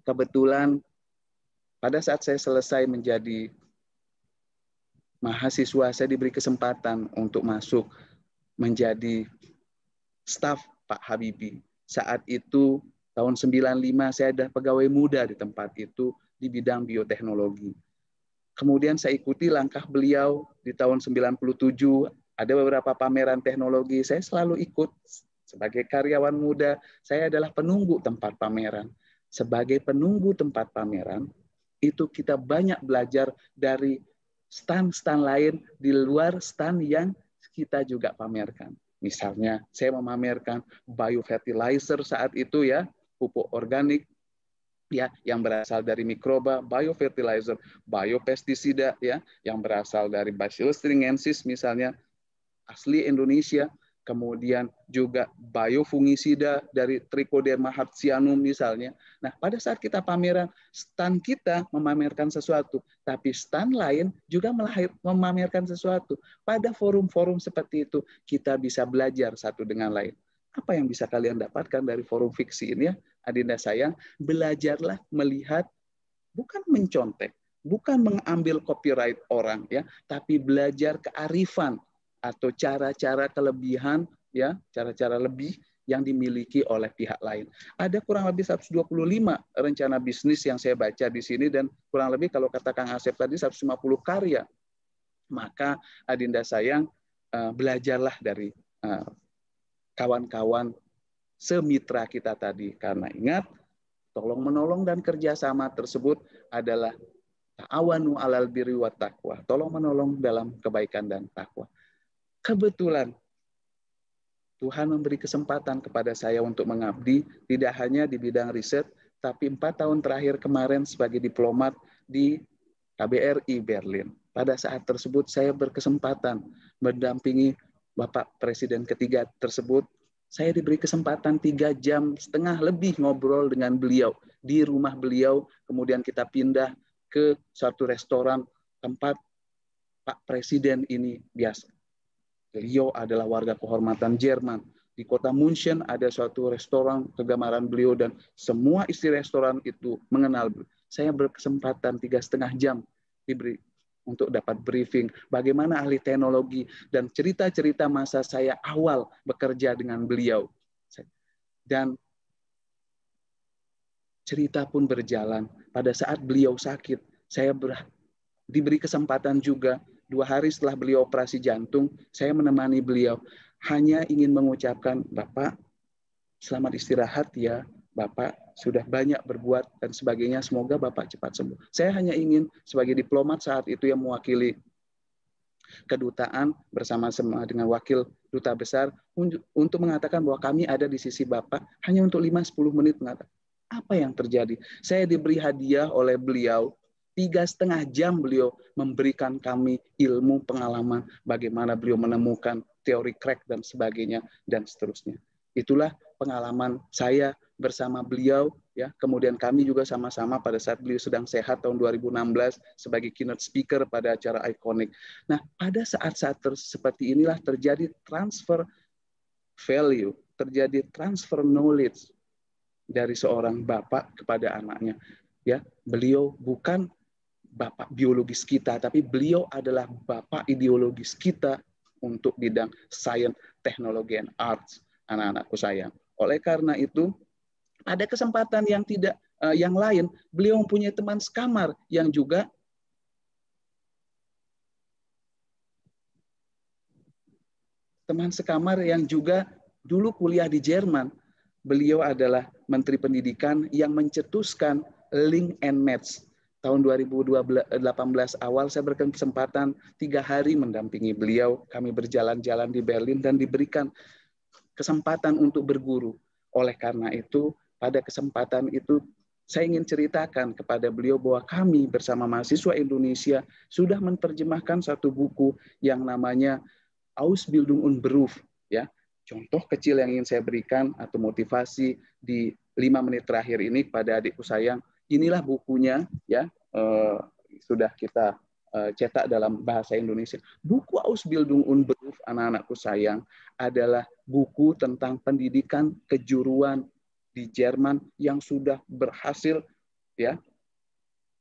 Kebetulan pada saat saya selesai menjadi mahasiswa, saya diberi kesempatan untuk masuk menjadi staf Pak Habibie. Saat itu tahun 95 saya ada pegawai muda di tempat itu di bidang bioteknologi. Kemudian saya ikuti langkah beliau di tahun 97 ada beberapa pameran teknologi, saya selalu ikut sebagai karyawan muda, saya adalah penunggu tempat pameran. Sebagai penunggu tempat pameran, itu kita banyak belajar dari stand-stand lain di luar stand yang kita juga pamerkan. Misalnya, saya memamerkan biofertilizer saat itu ya, pupuk organik ya yang berasal dari mikroba, biofertilizer, biopestisida ya yang berasal dari Bacillus thuringiensis misalnya asli Indonesia kemudian juga biofungisida dari Trichoderma hartzianum misalnya. Nah, pada saat kita pameran, stand kita memamerkan sesuatu, tapi stand lain juga melahir, memamerkan sesuatu. Pada forum-forum seperti itu, kita bisa belajar satu dengan lain. Apa yang bisa kalian dapatkan dari forum fiksi ini ya, Adinda sayang? Belajarlah melihat, bukan mencontek, bukan mengambil copyright orang ya, tapi belajar kearifan atau cara-cara kelebihan ya, cara-cara lebih yang dimiliki oleh pihak lain. Ada kurang lebih 125 rencana bisnis yang saya baca di sini dan kurang lebih kalau kata Kang Asep tadi 150 karya. Maka adinda sayang eh, belajarlah dari eh, kawan-kawan semitra kita tadi karena ingat tolong menolong dan kerjasama tersebut adalah ta'awanu alal birri wa taqwa. Tolong menolong dalam kebaikan dan takwa kebetulan Tuhan memberi kesempatan kepada saya untuk mengabdi tidak hanya di bidang riset, tapi empat tahun terakhir kemarin sebagai diplomat di KBRI Berlin. Pada saat tersebut saya berkesempatan mendampingi Bapak Presiden ketiga tersebut. Saya diberi kesempatan tiga jam setengah lebih ngobrol dengan beliau di rumah beliau. Kemudian kita pindah ke suatu restoran tempat Pak Presiden ini biasa Beliau adalah warga kehormatan Jerman. Di kota München ada suatu restoran kegemaran beliau dan semua istri restoran itu mengenal saya berkesempatan tiga setengah jam diberi untuk dapat briefing bagaimana ahli teknologi dan cerita-cerita masa saya awal bekerja dengan beliau. Dan cerita pun berjalan. Pada saat beliau sakit, saya diberi kesempatan juga dua hari setelah beliau operasi jantung, saya menemani beliau. Hanya ingin mengucapkan, Bapak, selamat istirahat ya. Bapak sudah banyak berbuat dan sebagainya. Semoga Bapak cepat sembuh. Saya hanya ingin sebagai diplomat saat itu yang mewakili kedutaan bersama sama dengan wakil duta besar untuk mengatakan bahwa kami ada di sisi Bapak hanya untuk 5-10 menit mengatakan apa yang terjadi. Saya diberi hadiah oleh beliau tiga setengah jam beliau memberikan kami ilmu pengalaman bagaimana beliau menemukan teori crack dan sebagainya dan seterusnya. Itulah pengalaman saya bersama beliau ya. Kemudian kami juga sama-sama pada saat beliau sedang sehat tahun 2016 sebagai keynote speaker pada acara ikonik. Nah, pada saat-saat seperti inilah terjadi transfer value, terjadi transfer knowledge dari seorang bapak kepada anaknya. Ya, beliau bukan bapak biologis kita, tapi beliau adalah bapak ideologis kita untuk bidang sains, teknologi, dan arts, anak-anakku sayang. Oleh karena itu, ada kesempatan yang tidak uh, yang lain, beliau mempunyai teman sekamar yang juga teman sekamar yang juga dulu kuliah di Jerman. Beliau adalah Menteri Pendidikan yang mencetuskan link and match tahun 2018 eh, awal saya berikan kesempatan tiga hari mendampingi beliau. Kami berjalan-jalan di Berlin dan diberikan kesempatan untuk berguru. Oleh karena itu, pada kesempatan itu saya ingin ceritakan kepada beliau bahwa kami bersama mahasiswa Indonesia sudah menerjemahkan satu buku yang namanya Ausbildung und Beruf. Ya, contoh kecil yang ingin saya berikan atau motivasi di lima menit terakhir ini kepada adikku sayang inilah bukunya ya eh, sudah kita eh, cetak dalam bahasa Indonesia. Buku Ausbildung und Beruf anak-anakku sayang adalah buku tentang pendidikan kejuruan di Jerman yang sudah berhasil ya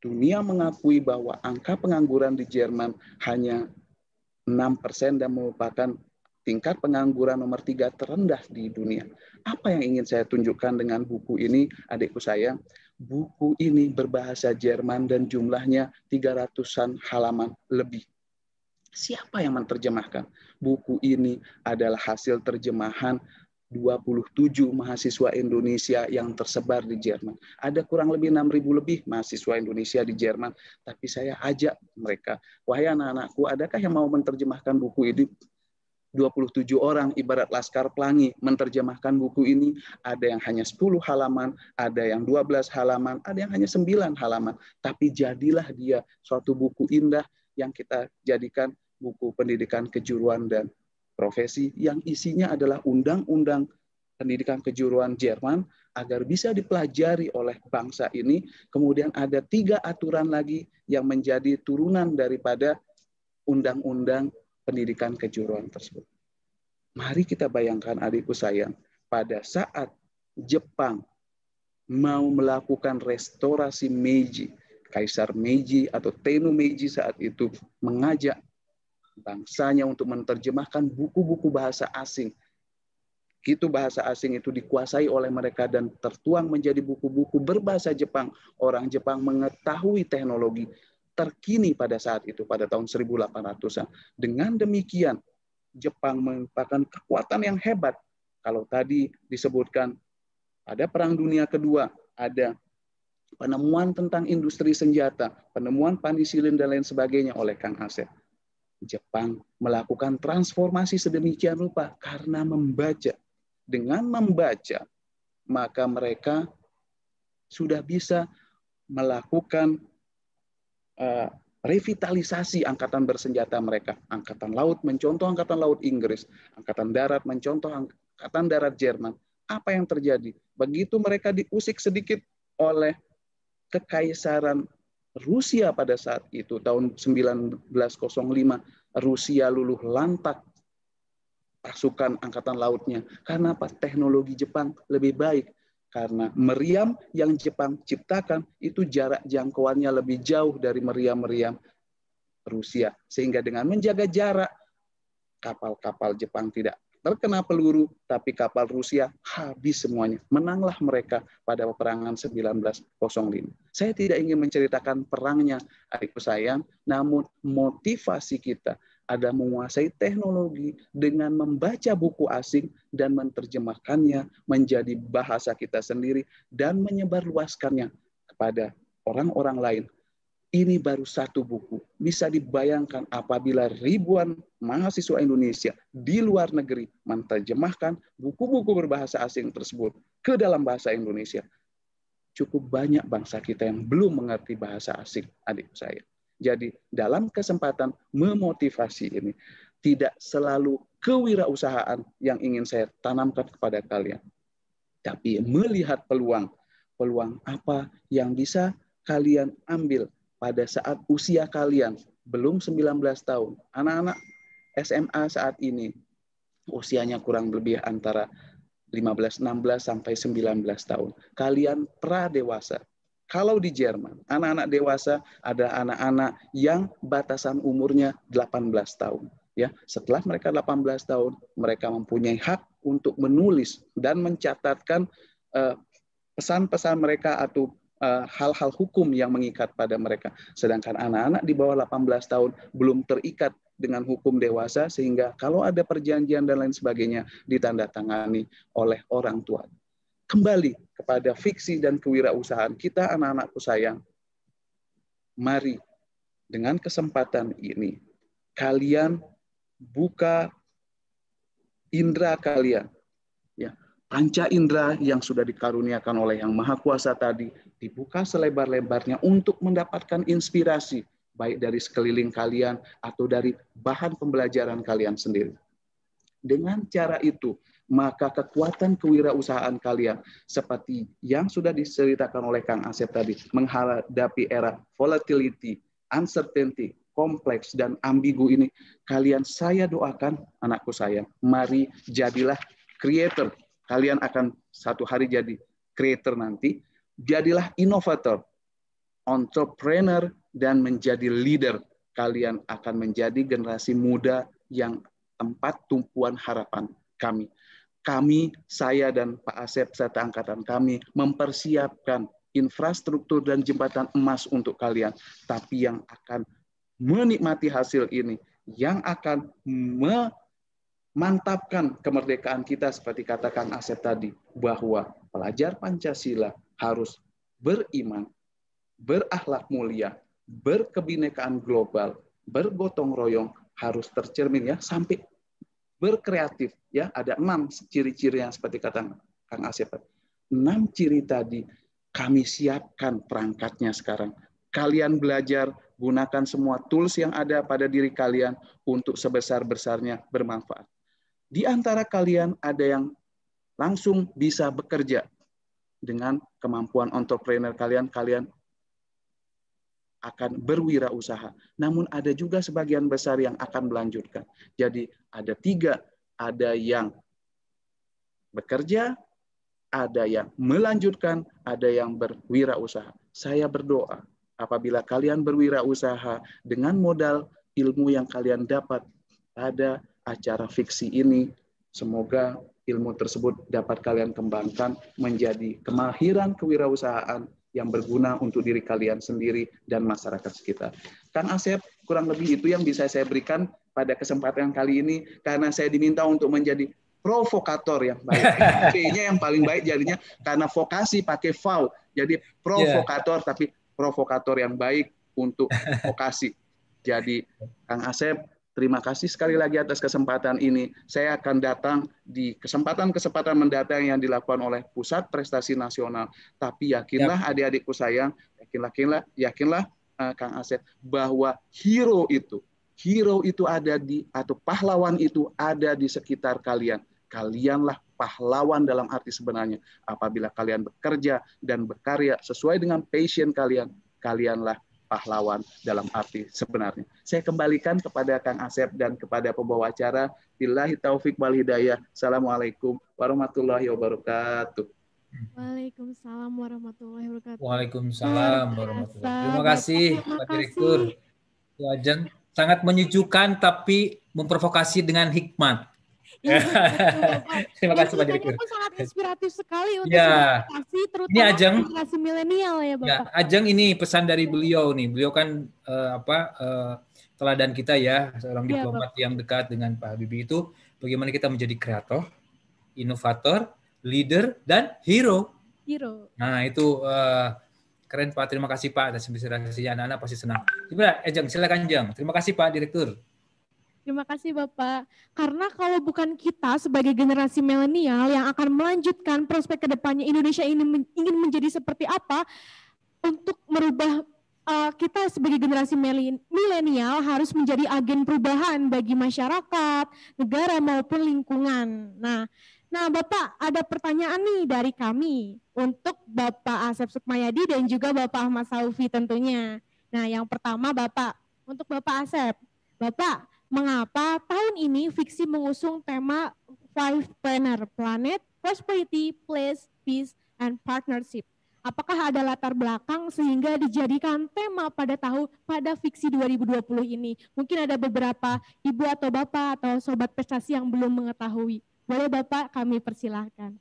dunia mengakui bahwa angka pengangguran di Jerman hanya 6% dan merupakan tingkat pengangguran nomor tiga terendah di dunia. Apa yang ingin saya tunjukkan dengan buku ini, adikku sayang? buku ini berbahasa Jerman dan jumlahnya 300-an halaman lebih. Siapa yang menerjemahkan? Buku ini adalah hasil terjemahan 27 mahasiswa Indonesia yang tersebar di Jerman. Ada kurang lebih 6.000 lebih mahasiswa Indonesia di Jerman, tapi saya ajak mereka, wahai anak-anakku, adakah yang mau menerjemahkan buku ini? 27 orang ibarat laskar pelangi menerjemahkan buku ini. Ada yang hanya 10 halaman, ada yang 12 halaman, ada yang hanya 9 halaman. Tapi jadilah dia suatu buku indah yang kita jadikan buku pendidikan kejuruan dan profesi yang isinya adalah undang-undang pendidikan kejuruan Jerman agar bisa dipelajari oleh bangsa ini. Kemudian ada tiga aturan lagi yang menjadi turunan daripada undang-undang pendidikan kejuruan tersebut. Mari kita bayangkan adikku sayang, pada saat Jepang mau melakukan restorasi Meiji, Kaisar Meiji atau Tenno Meiji saat itu mengajak bangsanya untuk menerjemahkan buku-buku bahasa asing. Itu bahasa asing itu dikuasai oleh mereka dan tertuang menjadi buku-buku berbahasa Jepang. Orang Jepang mengetahui teknologi terkini pada saat itu pada tahun 1800-an. Dengan demikian Jepang merupakan kekuatan yang hebat. Kalau tadi disebutkan ada perang dunia kedua, ada penemuan tentang industri senjata, penemuan panisilin dan lain sebagainya oleh Kang Asep. Jepang melakukan transformasi sedemikian rupa karena membaca. Dengan membaca, maka mereka sudah bisa melakukan Eh, revitalisasi angkatan bersenjata mereka. Angkatan laut mencontoh angkatan laut Inggris, angkatan darat mencontoh angkatan darat Jerman. Apa yang terjadi? Begitu mereka diusik sedikit oleh kekaisaran Rusia pada saat itu tahun 1905 Rusia luluh lantak pasukan angkatan lautnya karena apa teknologi Jepang lebih baik karena meriam yang Jepang ciptakan itu jarak jangkauannya lebih jauh dari meriam-meriam Rusia. Sehingga dengan menjaga jarak, kapal-kapal Jepang tidak terkena peluru, tapi kapal Rusia habis semuanya. Menanglah mereka pada peperangan 1905. Saya tidak ingin menceritakan perangnya, adikku sayang, namun motivasi kita ada menguasai teknologi dengan membaca buku asing dan menerjemahkannya menjadi bahasa kita sendiri dan menyebarluaskannya kepada orang-orang lain. Ini baru satu buku. Bisa dibayangkan apabila ribuan mahasiswa Indonesia di luar negeri menterjemahkan buku-buku berbahasa asing tersebut ke dalam bahasa Indonesia. Cukup banyak bangsa kita yang belum mengerti bahasa asing, adik saya. Jadi dalam kesempatan memotivasi ini, tidak selalu kewirausahaan yang ingin saya tanamkan kepada kalian. Tapi melihat peluang, peluang apa yang bisa kalian ambil pada saat usia kalian belum 19 tahun. Anak-anak SMA saat ini usianya kurang lebih antara 15, 16 sampai 19 tahun. Kalian pra dewasa. Kalau di Jerman, anak-anak dewasa ada anak-anak yang batasan umurnya 18 tahun. Ya, setelah mereka 18 tahun, mereka mempunyai hak untuk menulis dan mencatatkan eh, pesan-pesan mereka atau eh, hal-hal hukum yang mengikat pada mereka. Sedangkan anak-anak di bawah 18 tahun belum terikat dengan hukum dewasa sehingga kalau ada perjanjian dan lain sebagainya ditandatangani oleh orang tua kembali kepada fiksi dan kewirausahaan kita anak-anakku sayang. Mari dengan kesempatan ini kalian buka indera kalian. Ya, panca indera yang sudah dikaruniakan oleh Yang Maha Kuasa tadi dibuka selebar-lebarnya untuk mendapatkan inspirasi baik dari sekeliling kalian atau dari bahan pembelajaran kalian sendiri. Dengan cara itu, maka kekuatan kewirausahaan kalian seperti yang sudah diceritakan oleh Kang Asep tadi menghadapi era volatility, uncertainty, kompleks dan ambigu ini kalian saya doakan anakku sayang mari jadilah creator kalian akan satu hari jadi creator nanti jadilah inovator entrepreneur dan menjadi leader kalian akan menjadi generasi muda yang tempat tumpuan harapan kami kami, saya dan Pak Asep serta angkatan kami mempersiapkan infrastruktur dan jembatan emas untuk kalian. Tapi yang akan menikmati hasil ini, yang akan memantapkan kemerdekaan kita seperti katakan Asep tadi, bahwa pelajar Pancasila harus beriman, berakhlak mulia, berkebinekaan global, bergotong royong, harus tercermin ya sampai berkreatif ya ada enam ciri-ciri yang seperti kata Kang Asep enam ciri tadi kami siapkan perangkatnya sekarang kalian belajar gunakan semua tools yang ada pada diri kalian untuk sebesar-besarnya bermanfaat di antara kalian ada yang langsung bisa bekerja dengan kemampuan entrepreneur kalian kalian akan berwirausaha. Namun ada juga sebagian besar yang akan melanjutkan. Jadi ada tiga, ada yang bekerja, ada yang melanjutkan, ada yang berwirausaha. Saya berdoa apabila kalian berwirausaha dengan modal ilmu yang kalian dapat pada acara fiksi ini, semoga ilmu tersebut dapat kalian kembangkan menjadi kemahiran kewirausahaan yang berguna untuk diri kalian sendiri dan masyarakat sekitar. Kang Asep, kurang lebih itu yang bisa saya berikan pada kesempatan kali ini karena saya diminta untuk menjadi provokator yang baik. C-nya (laughs) yang paling baik jadinya karena vokasi pakai vau. Jadi provokator yeah. tapi provokator yang baik untuk vokasi. Jadi Kang Asep Terima kasih sekali lagi atas kesempatan ini. Saya akan datang di kesempatan-kesempatan mendatang yang dilakukan oleh Pusat Prestasi Nasional. Tapi yakinlah ya. adik-adikku sayang, yakinlah, yakinlah, yakinlah uh, Kang Asep bahwa hero itu, hero itu ada di atau pahlawan itu ada di sekitar kalian. Kalianlah pahlawan dalam arti sebenarnya. Apabila kalian bekerja dan berkarya sesuai dengan passion kalian, kalianlah pahlawan dalam arti sebenarnya. Saya kembalikan kepada Kang Asep dan kepada pembawa acara. Billahi taufik wal hidayah. Assalamualaikum warahmatullahi wabarakatuh. Waalaikumsalam warahmatullahi wabarakatuh. Waalaikumsalam warahmatullahi wabarakatuh. Terima kasih Pak Direktur. sangat menyejukkan tapi memprovokasi dengan hikmat. Ya, (laughs) terima kasih Pak pun sangat inspiratif sekali untuk ya. generasi terutama ini ajang, generasi milenial ya, ya Bapak. Ya, ajang ini pesan dari beliau nih. Beliau kan uh, apa uh, teladan kita ya, seorang ya, diplomat Bapak. yang dekat dengan Pak Habibie itu bagaimana kita menjadi kreator, inovator, leader dan hero. Hero. Nah, itu uh, keren Pak. Terima kasih Pak atas inspirasinya. Anak-anak pasti senang. Coba Ejang, silakan Jang. Terima kasih Pak Direktur. Terima kasih Bapak. Karena kalau bukan kita sebagai generasi milenial yang akan melanjutkan prospek kedepannya Indonesia ini men ingin menjadi seperti apa, untuk merubah uh, kita sebagai generasi milenial harus menjadi agen perubahan bagi masyarakat, negara maupun lingkungan. Nah, nah Bapak ada pertanyaan nih dari kami untuk Bapak Asep Sukmayadi dan juga Bapak Ahmad Saufi tentunya. Nah, yang pertama Bapak, untuk Bapak Asep. Bapak, mengapa tahun ini fiksi mengusung tema Five Planner, Planet, Prosperity, Place, Peace, and Partnership. Apakah ada latar belakang sehingga dijadikan tema pada tahun pada fiksi 2020 ini? Mungkin ada beberapa ibu atau bapak atau sobat prestasi yang belum mengetahui. Boleh Bapak kami persilahkan.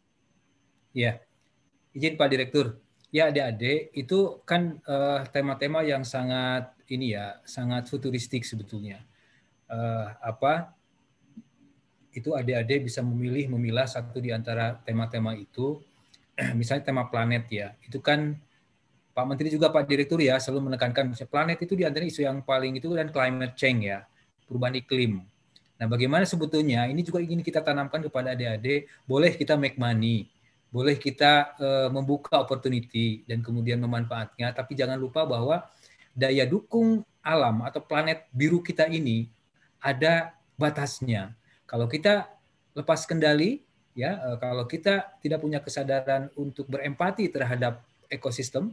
Ya, izin Pak Direktur. Ya adik-adik, itu kan eh, tema-tema uh, yang sangat ini ya, sangat futuristik sebetulnya uh, apa itu adik-adik bisa memilih memilah satu di antara tema-tema itu. (clears throat) Misalnya tema planet ya, itu kan Pak Menteri juga Pak Direktur ya selalu menekankan misalnya planet itu di antara isu yang paling itu dan climate change ya, perubahan iklim. Nah, bagaimana sebetulnya ini juga ingin kita tanamkan kepada adik-adik, boleh kita make money, boleh kita uh, membuka opportunity dan kemudian memanfaatnya, tapi jangan lupa bahwa daya dukung alam atau planet biru kita ini ada batasnya. Kalau kita lepas kendali, ya eh, kalau kita tidak punya kesadaran untuk berempati terhadap ekosistem,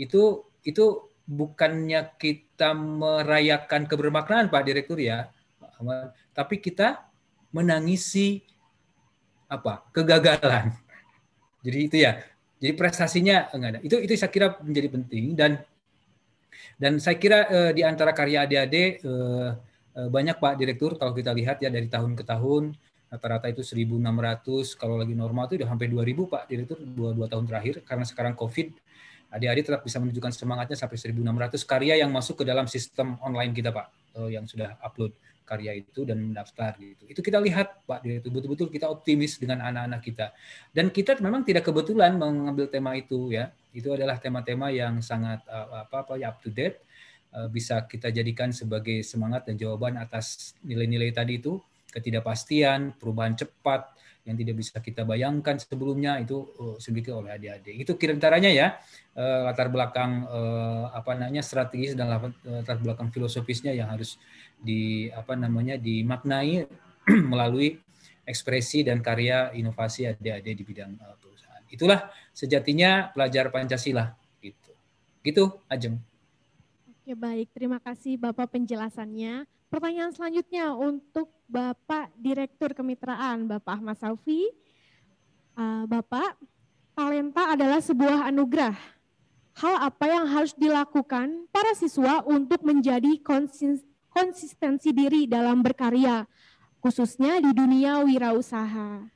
itu itu bukannya kita merayakan kebermaknaan Pak Direktur ya, tapi kita menangisi apa kegagalan. (laughs) Jadi itu ya. Jadi prestasinya enggak ada. Itu itu saya kira menjadi penting dan dan saya kira eh, di antara karya adik-adik eh, Eh, banyak Pak Direktur kalau kita lihat ya dari tahun ke tahun rata-rata itu 1.600 kalau lagi normal itu udah hampir 2.000 Pak Direktur dua dua tahun terakhir karena sekarang COVID adik-adik tetap bisa menunjukkan semangatnya sampai 1.600 karya yang masuk ke dalam sistem online kita Pak eh, yang sudah upload karya itu dan mendaftar gitu. Itu kita lihat Pak Direktur betul-betul kita optimis dengan anak-anak kita dan kita memang tidak kebetulan mengambil tema itu ya. Itu adalah tema-tema yang sangat eh, apa apa ya up to date Eh, bisa kita jadikan sebagai semangat dan jawaban atas nilai-nilai tadi itu ketidakpastian, perubahan cepat yang tidak bisa kita bayangkan sebelumnya itu eh, sedikit oleh adik-adik. Itu kira kiranya ya eh, latar belakang apa namanya strategis dan latar belakang filosofisnya yang harus di apa namanya dimaknai (clears throat) melalui ekspresi dan karya inovasi adik-adik di bidang perusahaan. Itulah sejatinya pelajar Pancasila gitu. Gitu, Ajeng. Oke ya, baik, terima kasih Bapak penjelasannya. Pertanyaan selanjutnya untuk Bapak Direktur Kemitraan, Bapak Ahmad Saufi. Ah, Bapak, talenta adalah sebuah anugerah. Hal apa yang harus dilakukan para siswa untuk menjadi konsistensi diri dalam berkarya, khususnya di dunia wirausaha?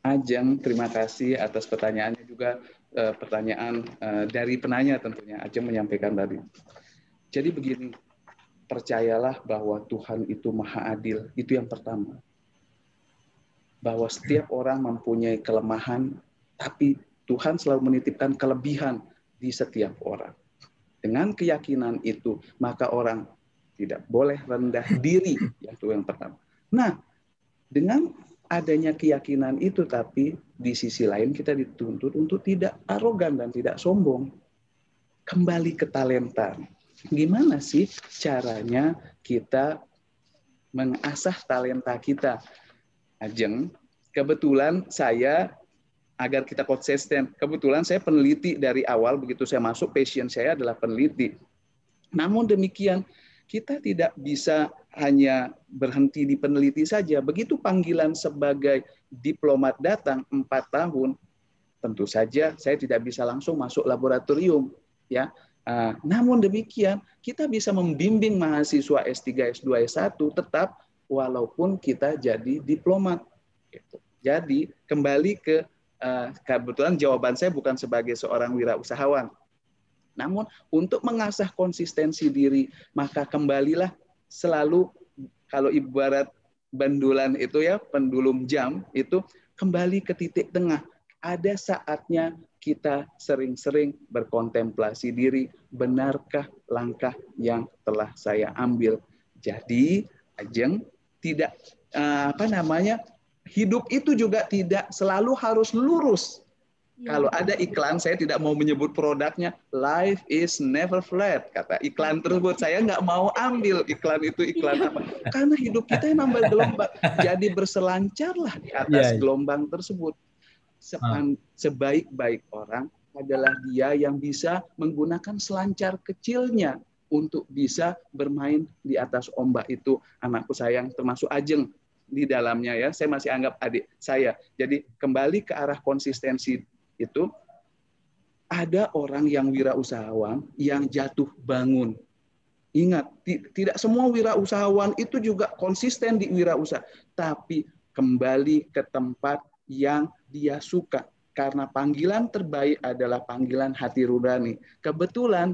Ajeng, terima kasih atas pertanyaannya juga uh, pertanyaan uh, dari penanya tentunya Aceh menyampaikan tadi. Jadi begini, percayalah bahwa Tuhan itu maha adil, itu yang pertama. Bahwa setiap orang mempunyai kelemahan, tapi Tuhan selalu menitipkan kelebihan di setiap orang. Dengan keyakinan itu, maka orang tidak boleh rendah diri, itu yang pertama. Nah, dengan adanya keyakinan itu, tapi di sisi lain kita dituntut untuk tidak arogan dan tidak sombong. Kembali ke talenta. Gimana sih caranya kita mengasah talenta kita? Ajeng, kebetulan saya agar kita konsisten. Kebetulan saya peneliti dari awal begitu saya masuk passion saya adalah peneliti. Namun demikian kita tidak bisa hanya berhenti di peneliti saja. Begitu panggilan sebagai diplomat datang empat tahun, tentu saja saya tidak bisa langsung masuk laboratorium, ya. Ah, namun demikian, kita bisa membimbing mahasiswa S3, S2, S1 tetap walaupun kita jadi diplomat. Gitu. Jadi kembali ke ah, kebetulan jawaban saya bukan sebagai seorang wirausahawan, namun untuk mengasah konsistensi diri, maka kembalilah selalu kalau ibarat bandulan itu ya, pendulum jam itu kembali ke titik tengah. Ada saatnya kita sering-sering berkontemplasi diri, benarkah langkah yang telah saya ambil? Jadi, ajeng tidak eh, apa namanya? Hidup itu juga tidak selalu harus lurus. Iya. Kalau ada iklan, saya tidak mau menyebut produknya. Life is never flat, kata iklan tersebut. Saya nggak mau ambil iklan itu iklan iya. apa. Karena hidup kita yang nambah gelombang. Jadi berselancarlah di atas iya, gelombang tersebut. Ah. Sebaik-baik orang adalah dia yang bisa menggunakan selancar kecilnya untuk bisa bermain di atas ombak itu. Anakku sayang, termasuk Ajeng di dalamnya ya. Saya masih anggap adik saya. Jadi kembali ke arah konsistensi itu ada orang yang wirausahawan yang jatuh bangun. Ingat, tidak semua wirausahawan itu juga konsisten di wirausaha, tapi kembali ke tempat yang dia suka karena panggilan terbaik adalah panggilan hati nurani. Kebetulan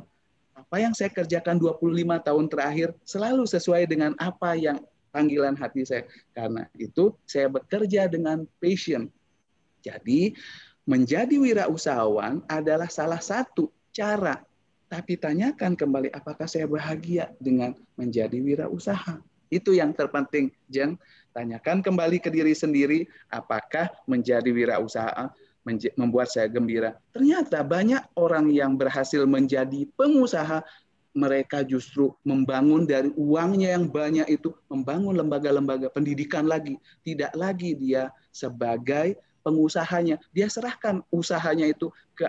apa yang saya kerjakan 25 tahun terakhir selalu sesuai dengan apa yang panggilan hati saya. Karena itu saya bekerja dengan passion. Jadi menjadi wirausahawan adalah salah satu cara. Tapi tanyakan kembali apakah saya bahagia dengan menjadi wirausaha. Itu yang terpenting, Jeng. Tanyakan kembali ke diri sendiri apakah menjadi wirausaha membuat saya gembira. Ternyata banyak orang yang berhasil menjadi pengusaha mereka justru membangun dari uangnya yang banyak itu membangun lembaga-lembaga pendidikan lagi, tidak lagi dia sebagai pengusahanya. Dia serahkan usahanya itu ke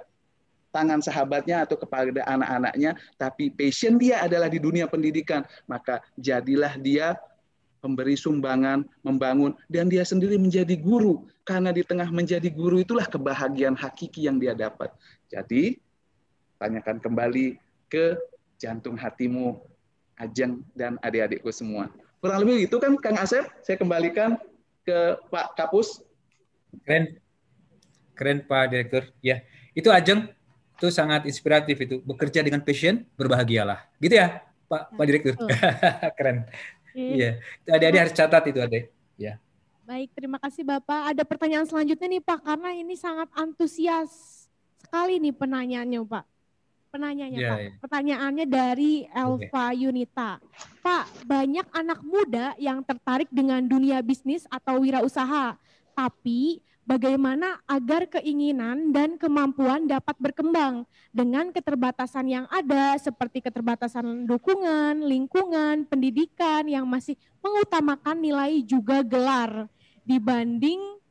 tangan sahabatnya atau kepada anak-anaknya, tapi passion dia adalah di dunia pendidikan. Maka jadilah dia memberi sumbangan, membangun, dan dia sendiri menjadi guru. Karena di tengah menjadi guru itulah kebahagiaan hakiki yang dia dapat. Jadi, tanyakan kembali ke jantung hatimu, Ajeng dan adik-adikku semua. Kurang lebih itu kan, Kang Asep? Saya kembalikan ke Pak Kapus. Keren. Keren Pak Direktur. Ya, itu ajeng itu sangat inspiratif itu. Bekerja dengan passion, berbahagialah. Gitu ya, Pak Pak Direktur. (laughs) Keren. Iya. Okay. Iya. Adik-adik harus catat itu, Adik. Ya. Baik, terima kasih Bapak. Ada pertanyaan selanjutnya nih Pak karena ini sangat antusias sekali nih penanyaannya Pak. penanyaannya, yeah, Pak. Yeah. Pertanyaannya dari Elva okay. Yunita. Pak, banyak anak muda yang tertarik dengan dunia bisnis atau wirausaha tapi bagaimana agar keinginan dan kemampuan dapat berkembang dengan keterbatasan yang ada seperti keterbatasan dukungan, lingkungan, pendidikan yang masih mengutamakan nilai juga gelar dibanding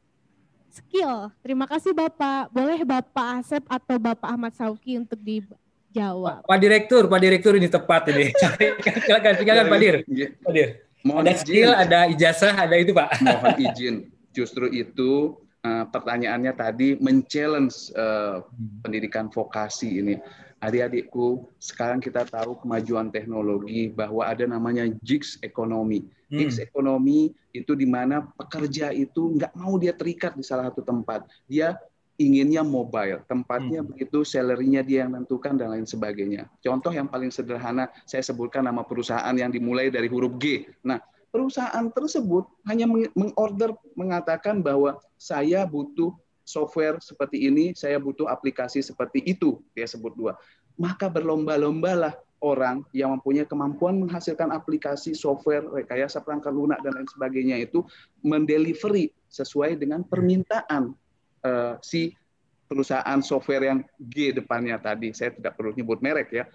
skill. Terima kasih Bapak. Boleh Bapak Asep atau Bapak Ahmad Sauki untuk dijawab. Pak Direktur, Pak Direktur ini tepat ini. (laughs) silakan, silakan Pak Dir. Iya. Pak Dir. Mohon ada izin. skill, ada ijazah, ada itu Pak. Mohon izin justru itu eh, pertanyaannya tadi men-challenge uh, pendidikan vokasi ini. Adik-adikku, sekarang kita tahu kemajuan teknologi bahwa ada namanya gigs ekonomi. Hmm. Gigs ekonomi itu di mana pekerja itu nggak mau dia terikat di salah satu tempat. Dia inginnya mobile, tempatnya hmm. begitu, salary dia yang tentukan dan lain sebagainya. Contoh yang paling sederhana, saya sebutkan nama perusahaan yang dimulai dari huruf G. Nah, perusahaan tersebut hanya mengorder mengatakan bahwa saya butuh software seperti ini, saya butuh aplikasi seperti itu, dia sebut dua. Maka berlomba-lombalah orang yang mempunyai kemampuan menghasilkan aplikasi, software, rekayasa perangkat lunak dan lain sebagainya itu mendelivery sesuai dengan permintaan uh, si perusahaan software yang G depannya tadi. Saya tidak perlu nyebut merek ya.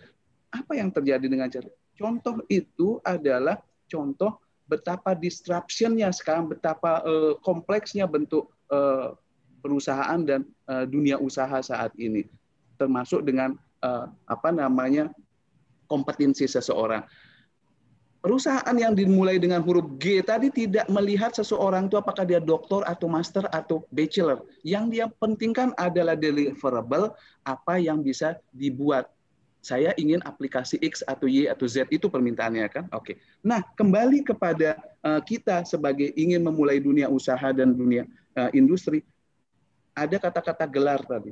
Apa yang terjadi dengan contoh itu adalah contoh betapa disruptionnya sekarang, betapa eh, kompleksnya bentuk eh, perusahaan dan eh, dunia usaha saat ini, termasuk dengan apa namanya kompetensi seseorang. Perusahaan yang dimulai dengan huruf G tadi tidak melihat seseorang itu apakah dia doktor atau master atau bachelor. Yang dia pentingkan adalah deliverable, apa yang bisa dibuat saya ingin aplikasi X atau Y atau Z itu permintaannya kan. Oke. Okay. Nah, kembali kepada uh, kita sebagai ingin memulai dunia usaha dan dunia uh, industri ada kata-kata gelar tadi.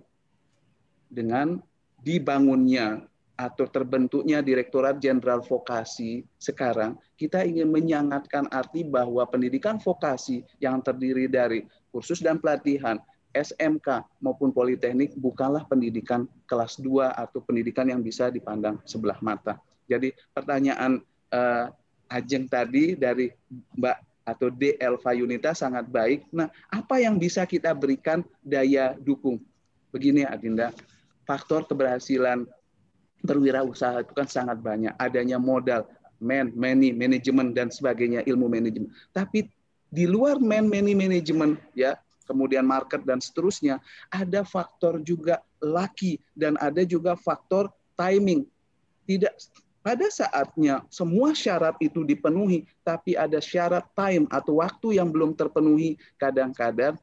Dengan dibangunnya atau terbentuknya Direktorat Jenderal Vokasi sekarang, kita ingin menyangatkan arti bahwa pendidikan vokasi yang terdiri dari kursus dan pelatihan, SMK maupun politeknik bukanlah pendidikan kelas 2 atau pendidikan yang bisa dipandang sebelah mata. Jadi pertanyaan eh, Ajeng tadi dari Mbak atau D. Elva Yunita sangat baik. Nah, apa yang bisa kita berikan daya dukung? Begini Adinda, faktor keberhasilan berwirausaha itu kan sangat banyak. Adanya modal, man, many, manajemen, dan sebagainya, ilmu manajemen. Tapi di luar man, many, manajemen, ya kemudian market dan seterusnya, ada faktor juga laki dan ada juga faktor timing. Tidak pada saatnya semua syarat itu dipenuhi, tapi ada syarat time atau waktu yang belum terpenuhi. Kadang-kadang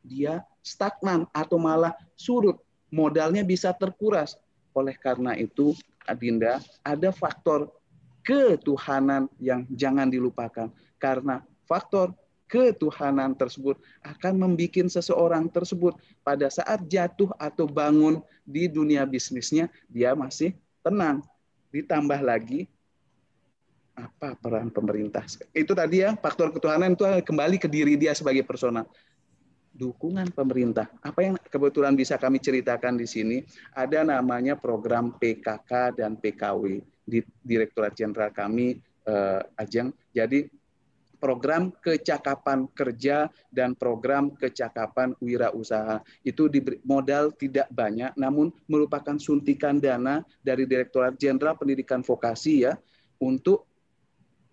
dia stagnan atau malah surut, modalnya bisa terkuras. Oleh karena itu, Adinda, ada faktor ketuhanan yang jangan dilupakan karena faktor ketuhanan tersebut akan membuat seseorang tersebut pada saat jatuh atau bangun di dunia bisnisnya dia masih tenang. Ditambah lagi apa peran pemerintah? Itu tadi ya faktor ketuhanan itu kembali ke diri dia sebagai personal dukungan pemerintah. Apa yang kebetulan bisa kami ceritakan di sini, ada namanya program PKK dan PKW di Direktorat Jenderal kami eh, Ajeng. Jadi program kecakapan kerja dan program kecakapan wirausaha. Itu di modal tidak banyak namun merupakan suntikan dana dari Direktorat Jenderal Pendidikan Vokasi ya untuk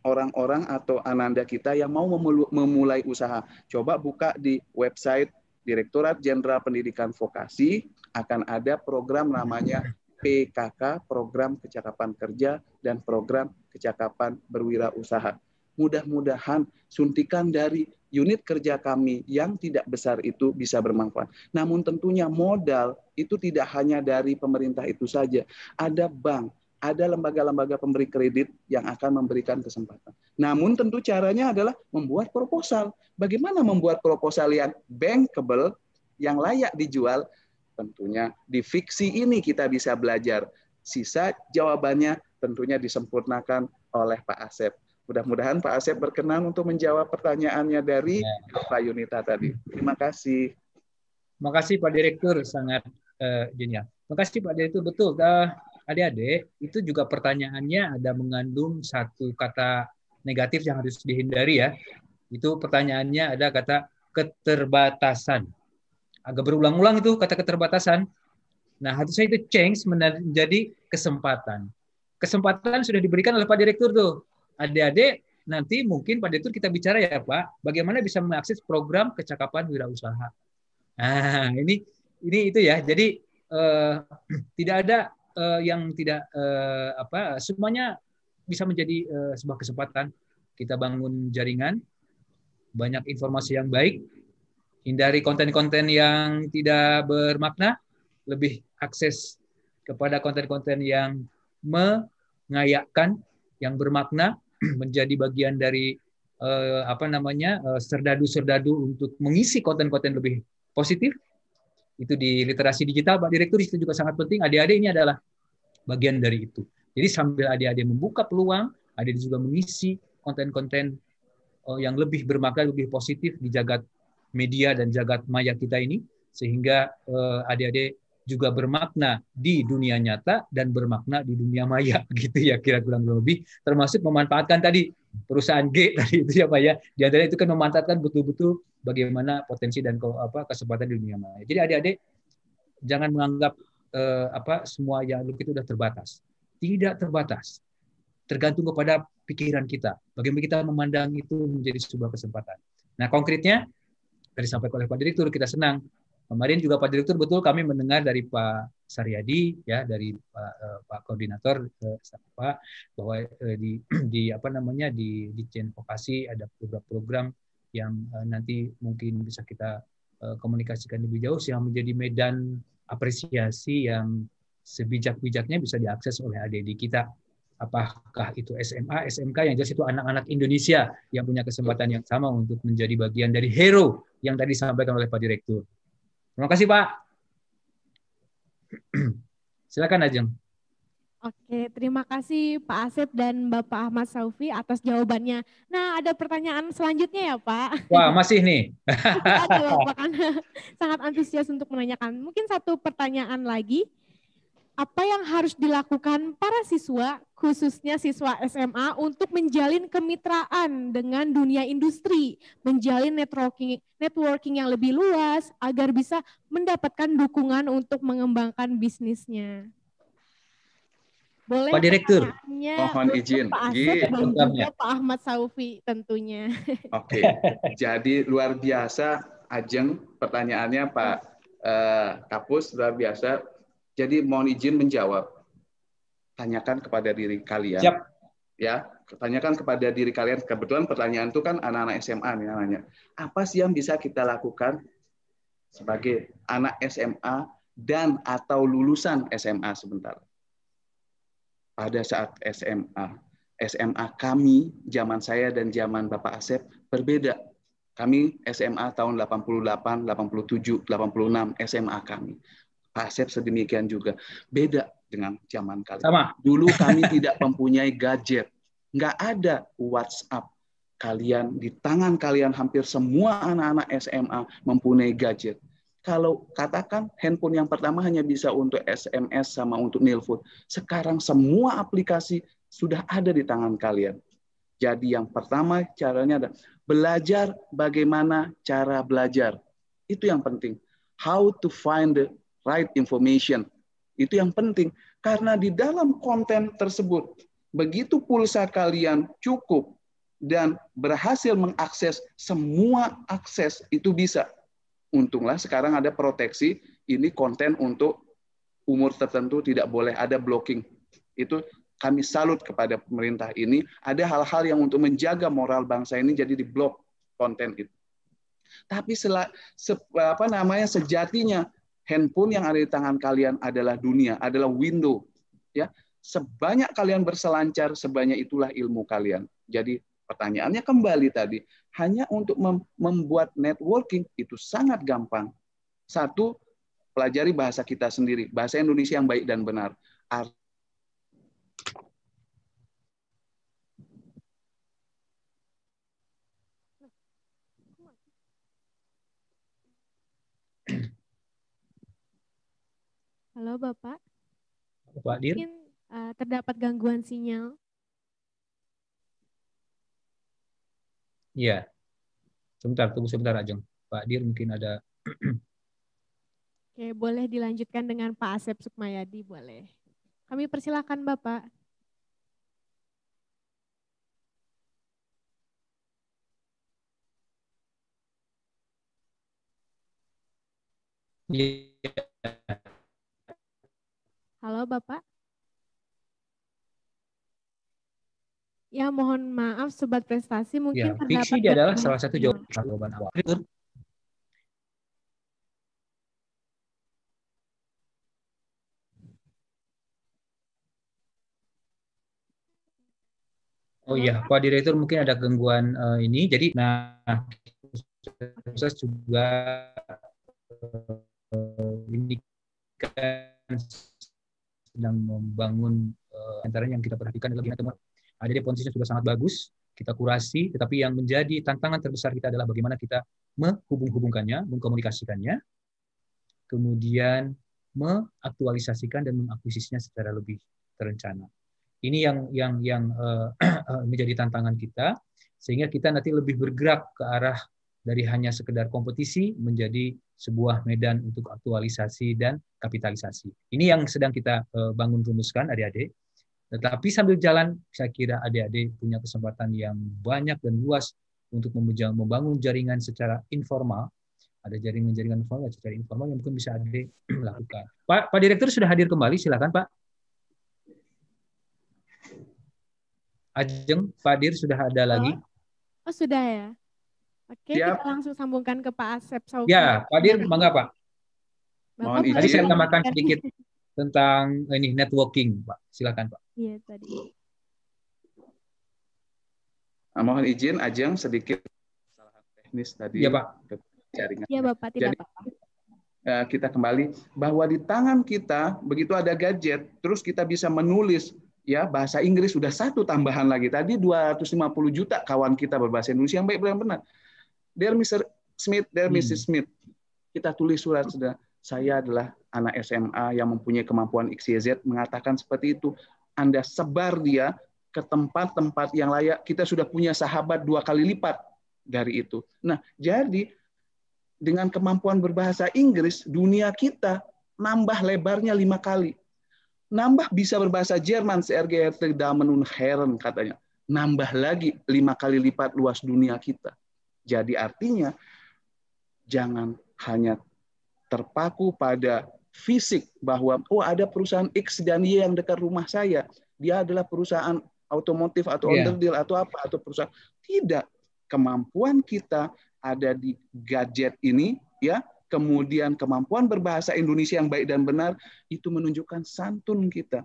orang-orang atau ananda kita yang mau memulai usaha. Coba buka di website Direktorat Jenderal Pendidikan Vokasi akan ada program namanya PKK, Program Kecakapan Kerja, dan Program Kecakapan Berwirausaha mudah-mudahan suntikan dari unit kerja kami yang tidak besar itu bisa bermanfaat. Namun tentunya modal itu tidak hanya dari pemerintah itu saja. Ada bank, ada lembaga-lembaga pemberi kredit yang akan memberikan kesempatan. Namun tentu caranya adalah membuat proposal. Bagaimana membuat proposal yang bankable, yang layak dijual? Tentunya di fiksi ini kita bisa belajar. Sisa jawabannya tentunya disempurnakan oleh Pak Asep. Mudah-mudahan Pak Asep berkenan untuk menjawab pertanyaannya dari ya. Pak Yunita tadi. Terima kasih. Terima kasih Pak Direktur sangat uh, genial. Terima kasih Pak Direktur betul. Uh, adik-adik itu juga pertanyaannya ada mengandung satu kata negatif yang harus dihindari ya. Itu pertanyaannya ada kata keterbatasan. Agak berulang-ulang itu kata keterbatasan. Nah, harusnya itu change menjadi kesempatan. Kesempatan sudah diberikan oleh Pak Direktur tuh adik-adik nanti mungkin pada itu kita bicara ya Pak, bagaimana bisa mengakses program kecakapan wirausaha. Nah, ini ini itu ya. Jadi eh, (clears throat) tidak ada eh, yang tidak eh, apa semuanya bisa menjadi eh, sebuah kesempatan. Kita bangun jaringan, banyak informasi yang baik, hindari konten-konten yang tidak bermakna, lebih akses kepada konten-konten yang mengayakkan, yang bermakna, menjadi bagian dari uh, apa namanya serdadu eh, serdadu-serdadu untuk mengisi konten-konten lebih positif itu di literasi digital Pak Direktur itu juga sangat penting adik-adik ini adalah bagian dari itu jadi sambil adik-adik membuka peluang adik adik juga mengisi konten-konten uh, yang lebih bermakna lebih positif di jagat media dan jagat maya kita ini sehingga adik-adik juga bermakna di dunia nyata dan bermakna di dunia maya (laughs) gitu ya kira-kira lebih termasuk memanfaatkan tadi perusahaan G (laughs) tadi itu ya Pak ya di antaranya itu kan memanfaatkan betul-betul bagaimana potensi dan apa kesempatan di dunia maya. Jadi adik-adik jangan menganggap eh, apa semua yang itu sudah terbatas. Tidak terbatas. Tergantung kepada pikiran kita. Bagaimana kita memandang itu menjadi sebuah kesempatan. Nah, konkretnya dari sampai oleh Pak Direktur kita senang Kemarin juga Pak Direktur betul kami mendengar dari Pak Saryadi ya dari Pak, eh, Pak Koordinator eh, Pak bahwa eh, di (clears throat) di apa namanya di di chain Vokasi ada beberapa program yang eh, nanti mungkin bisa kita eh, komunikasikan lebih jauh sehingga menjadi medan apresiasi yang sebijak-bijaknya bisa diakses oleh adik-adik kita. Apakah itu SMA, SMK yang jelas itu anak-anak Indonesia yang punya kesempatan yang sama untuk menjadi bagian dari hero yang tadi disampaikan oleh Pak Direktur. Terima kasih Pak. (clears throat) Silakan Ajeng. Oke, terima kasih Pak Asep dan Bapak Ahmad Saufi atas jawabannya. Nah, ada pertanyaan selanjutnya ya Pak? Wah, masih nih. (laughs) Aduh, (laughs) sangat antusias untuk menanyakan. Mungkin satu pertanyaan lagi apa yang harus dilakukan para siswa, khususnya siswa SMA, untuk menjalin kemitraan dengan dunia industri, menjalin networking, networking yang lebih luas agar bisa mendapatkan dukungan untuk mengembangkan bisnisnya. Boleh Pak Direktur, mohon izin. Pak iya, Asep dan Pak Ahmad Saufi tentunya. (laughs) Oke, jadi luar biasa Ajeng pertanyaannya Pak eh, Kapus, luar biasa jadi mohon izin menjawab. Tanyakan kepada diri kalian. Siap. Ya, tanyakan kepada diri kalian. Kebetulan pertanyaan itu kan anak-anak SMA nih nanya. Apa sih yang bisa kita lakukan sebagai anak SMA dan atau lulusan SMA sebentar? Pada saat SMA, SMA kami, zaman saya dan zaman Bapak Asep berbeda. Kami SMA tahun 88, 87, 86 SMA kami. Asep sedemikian juga. Beda dengan zaman kali. Sama. Dulu kami tidak mempunyai gadget. Nggak ada WhatsApp. Kalian, di tangan kalian hampir semua anak-anak SMA mempunyai gadget. Kalau katakan handphone yang pertama hanya bisa untuk SMS sama untuk nelpon. Sekarang semua aplikasi sudah ada di tangan kalian. Jadi yang pertama caranya adalah belajar bagaimana cara belajar. Itu yang penting. How to find the right information. Itu yang penting. Karena di dalam konten tersebut, begitu pulsa kalian cukup dan berhasil mengakses semua akses itu bisa. Untunglah sekarang ada proteksi, ini konten untuk umur tertentu tidak boleh ada blocking. Itu kami salut kepada pemerintah ini. Ada hal-hal yang untuk menjaga moral bangsa ini jadi diblok konten itu. Tapi sel apa namanya sejatinya handphone yang ada di tangan kalian adalah dunia, adalah window. Ya, sebanyak kalian berselancar, sebanyak itulah ilmu kalian. Jadi pertanyaannya kembali tadi, hanya untuk membuat networking itu sangat gampang. Satu, pelajari bahasa kita sendiri, bahasa Indonesia yang baik dan benar. Halo Bapak. Pak Dir. Mungkin uh, terdapat gangguan sinyal. Iya. Sebentar, tunggu sebentar Ajeng. Pak Dir mungkin ada. Oke, boleh dilanjutkan dengan Pak Asep Sukmayadi, boleh. Kami persilakan Bapak. Iya. Yeah. Halo Bapak. Ya mohon maaf Sobat Prestasi mungkin ya, terdapat. dia adalah salah satu jawaban awal. Oh iya, Pak Direktur mungkin ada gangguan uh, ini. Jadi, nah, proses juga uh, ini kan sedang membangun uh, eh, antara yang kita perhatikan adalah bagaimana ada ah, di posisinya sudah sangat bagus, kita kurasi, tetapi yang menjadi tantangan terbesar kita adalah bagaimana kita menghubung-hubungkannya, mengkomunikasikannya, kemudian mengaktualisasikan dan mengakuisisinya secara lebih terencana. Ini yang yang yang uh, (clears throat) menjadi tantangan kita sehingga kita nanti lebih bergerak ke arah dari hanya sekedar kompetisi menjadi sebuah medan untuk aktualisasi dan kapitalisasi. Ini yang sedang kita eh, bangun rumuskan adik-adik. Tetapi sambil jalan, saya kira adik-adik punya kesempatan yang banyak dan luas untuk membangun jaringan secara informal. Ada jaringan-jaringan informal secara informal yang mungkin bisa adik (clears throat) lakukan. Pak, Pak Direktur sudah hadir kembali, silakan Pak. Ajeng, Pak Dir sudah ada lagi. Oh, sudah ya. Oke, Siap. kita langsung sambungkan ke Pak Asep Saufan. Ya, Pak Dir, bangga Pak. Mohon izin saya tambahkan sedikit tentang ini networking, Pak. Silakan, Pak. Iya, tadi. Nah, mohon izin Ajeng sedikit kesalahan teknis tadi. Iya, Pak. Jaringan. Iya, Bapak, tidak Jadi, apa-apa. Eh, kita kembali bahwa di tangan kita begitu ada gadget, terus kita bisa menulis ya bahasa Inggris sudah satu tambahan lagi tadi 250 juta kawan kita berbahasa Indonesia yang baik benar-benar. Dear Mr. Smith, dear Mrs. Hmm. Smith, kita tulis surat sudah. Saya adalah anak SMA yang mempunyai kemampuan XYZ mengatakan seperti itu. Anda sebar dia ke tempat-tempat yang layak. Kita sudah punya sahabat dua kali lipat dari itu. Nah, jadi dengan kemampuan berbahasa Inggris, dunia kita nambah lebarnya lima kali. Nambah bisa berbahasa Jerman, CRG Herter Damenun Heren katanya. Nambah lagi lima kali lipat luas dunia kita. Jadi artinya jangan hanya terpaku pada fisik bahwa oh ada perusahaan X dan Y yang dekat rumah saya. Dia adalah perusahaan otomotif atau yeah. onderdil atau apa atau perusahaan. Tidak. Kemampuan kita ada di gadget ini ya, kemudian kemampuan berbahasa Indonesia yang baik dan benar itu menunjukkan santun kita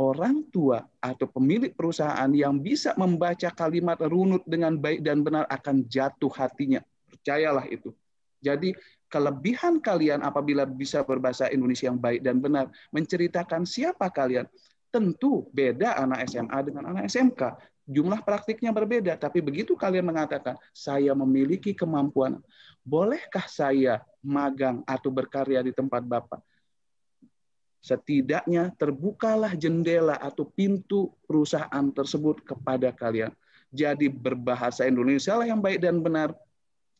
orang tua atau pemilik perusahaan yang bisa membaca kalimat runut dengan baik dan benar akan jatuh hatinya. Percayalah itu. Jadi kelebihan kalian apabila bisa berbahasa Indonesia yang baik dan benar, menceritakan siapa kalian. Tentu beda anak SMA dengan anak SMK. Jumlah praktiknya berbeda, tapi begitu kalian mengatakan, saya memiliki kemampuan, bolehkah saya magang atau berkarya di tempat Bapak? setidaknya terbukalah jendela atau pintu perusahaan tersebut kepada kalian. Jadi berbahasa Indonesia lah yang baik dan benar.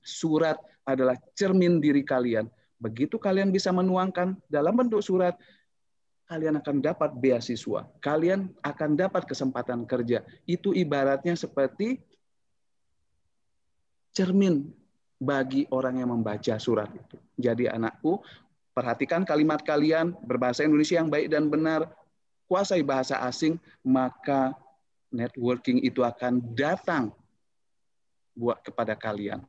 Surat adalah cermin diri kalian. Begitu kalian bisa menuangkan dalam bentuk surat, kalian akan dapat beasiswa. Kalian akan dapat kesempatan kerja. Itu ibaratnya seperti cermin bagi orang yang membaca surat itu. Jadi anakku, Perhatikan kalimat kalian, berbahasa Indonesia yang baik dan benar, kuasai bahasa asing, maka networking itu akan datang buat kepada kalian.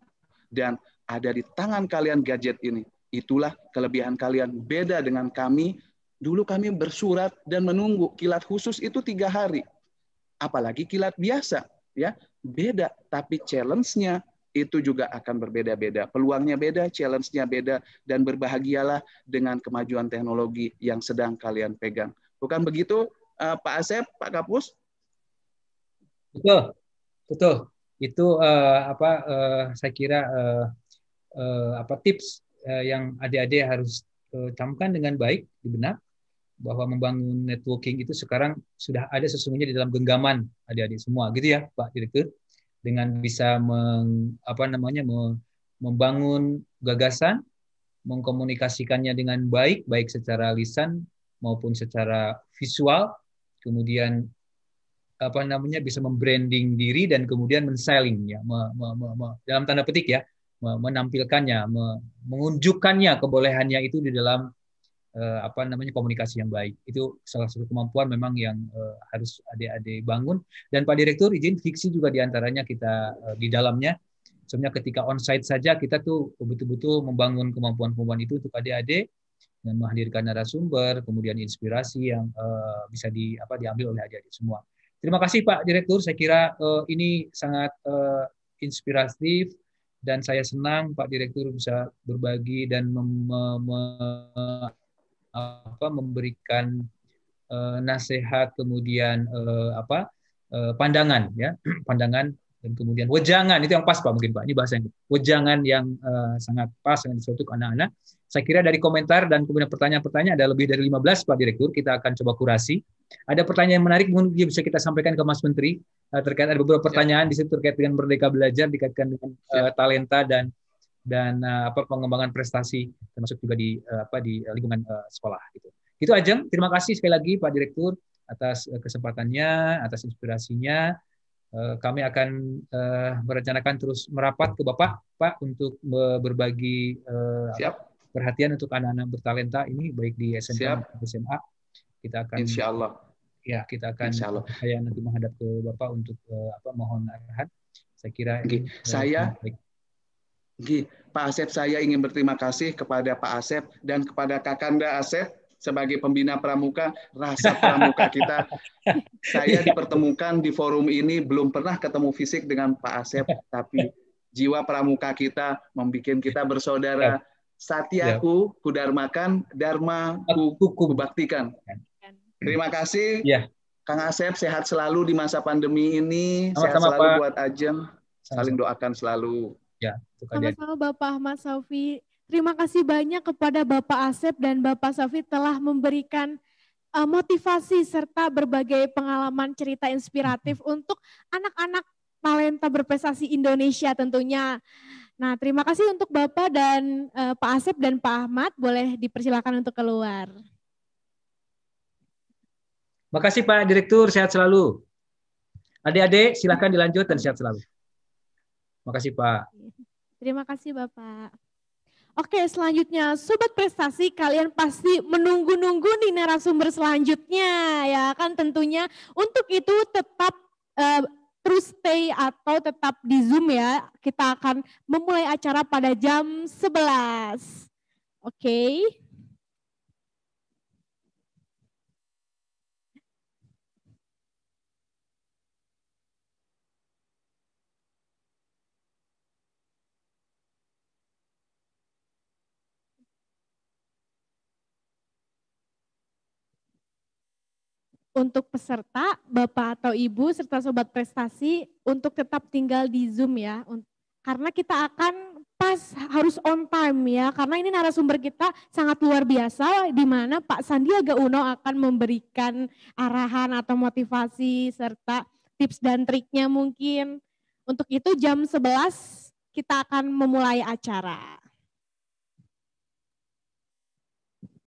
Dan ada di tangan kalian gadget ini. Itulah kelebihan kalian. Beda dengan kami, dulu kami bersurat dan menunggu. Kilat khusus itu tiga hari. Apalagi kilat biasa. ya Beda, tapi challenge-nya itu juga akan berbeda-beda. Peluangnya beda, challenge-nya beda, dan berbahagialah dengan kemajuan teknologi yang sedang kalian pegang. Bukan begitu, eh, Pak Asep, Pak Kapus? Betul, betul. Itu uh, apa? Uh, saya kira uh, uh, apa tips uh, yang adik-adik harus uh, camkan dengan baik di benak bahwa membangun networking itu sekarang sudah ada sesungguhnya di dalam genggaman adik-adik semua, gitu ya, Pak Direktur? dengan bisa meng, apa namanya membangun gagasan, mengkomunikasikannya dengan baik, baik secara lisan maupun secara visual, kemudian apa namanya bisa membranding diri dan kemudian menselling ya, me, me, me, me, dalam tanda petik ya, menampilkannya, mengunjukkannya kebolehannya itu di dalam uh, apa namanya komunikasi yang baik. Itu salah satu kemampuan memang yang uh, harus adik-adik bangun. Dan Pak Direktur izin fiksi juga diantaranya kita uh, di dalamnya. Sebenarnya ketika onsite saja kita tuh betul-betul membangun kemampuan-kemampuan itu untuk adik-adik dan menghadirkan narasumber, kemudian inspirasi yang uh, bisa di apa diambil oleh adik-adik semua. Terima kasih Pak Direktur, saya kira uh, ini sangat uh, inspiratif dan saya senang Pak Direktur bisa berbagi dan mem, mem- apa memberikan uh, nasihat kemudian uh, apa uh, pandangan ya (clears throat) pandangan dan kemudian wejangan itu yang pas pak mungkin pak ini bahasa yang wejangan yang uh, sangat pas dengan suatu ke anak-anak saya kira dari komentar dan kemudian pertanyaan-pertanyaan ada lebih dari 15 pak direktur kita akan coba kurasi ada pertanyaan yang menarik mungkin bisa kita sampaikan ke mas menteri terkait ada beberapa ya. pertanyaan ya. di situ terkait dengan merdeka belajar dikaitkan dengan uh, talenta dan dan uh, pengembangan prestasi termasuk juga di uh, apa di eh, lingkungan uh, sekolah gitu. Itu Ajeng, terima kasih sekali lagi Pak Direktur atas uh, kesempatannya, atas inspirasinya. Uh, kami akan uh, merencanakan terus merapat ke Bapak Pak untuk berbagi uh, Siap. perhatian untuk anak-anak bertalenta ini baik di SMA maupun SMA. Kita akan Insya Allah. Ya, kita akan Insya saya nanti menghadap ke Bapak untuk uh, apa mohon arahan. Saya kira okay. saya baik Pak Asep saya ingin berterima kasih kepada Pak Asep dan kepada Kakanda Asep sebagai pembina pramuka, rasa pramuka kita. (laughs) saya dipertemukan di forum ini belum pernah ketemu fisik dengan Pak Asep, tapi jiwa pramuka kita membuat kita bersaudara. Ya. Satyaku ya. kudarmakan, dharma ku baktikan Terima kasih. Ya. Kang Asep sehat selalu di masa pandemi ini. sehat selalu buat Ajeng. Saling doakan selalu. Ya, sama-sama Bapak Ahmad Sofi. Terima kasih banyak kepada Bapak Asep dan Bapak Sofi telah memberikan eh, motivasi serta berbagai pengalaman cerita inspiratif mm-hmm. untuk anak-anak talenta berprestasi Indonesia tentunya. Nah, terima kasih untuk Bapak dan uh, Pak Asep dan Pak Ahmad. Boleh dipersilakan untuk keluar. Makasih Pak Direktur, sehat selalu. Adik-adik, silahkan dilanjut dan sehat selalu. Makasih Pak. Terima kasih Bapak. Oke, selanjutnya sobat prestasi kalian pasti menunggu-nunggu nih narasumber selanjutnya ya kan tentunya. Untuk itu tetap uh, terus stay atau tetap di Zoom ya. Kita akan memulai acara pada jam 11. Oke. Okay. untuk peserta, Bapak atau Ibu, serta Sobat Prestasi untuk tetap tinggal di Zoom ya. Karena kita akan pas harus on time ya, karena ini narasumber kita sangat luar biasa di mana Pak Sandiaga Uno akan memberikan arahan atau motivasi serta tips dan triknya mungkin. Untuk itu jam 11 kita akan memulai acara.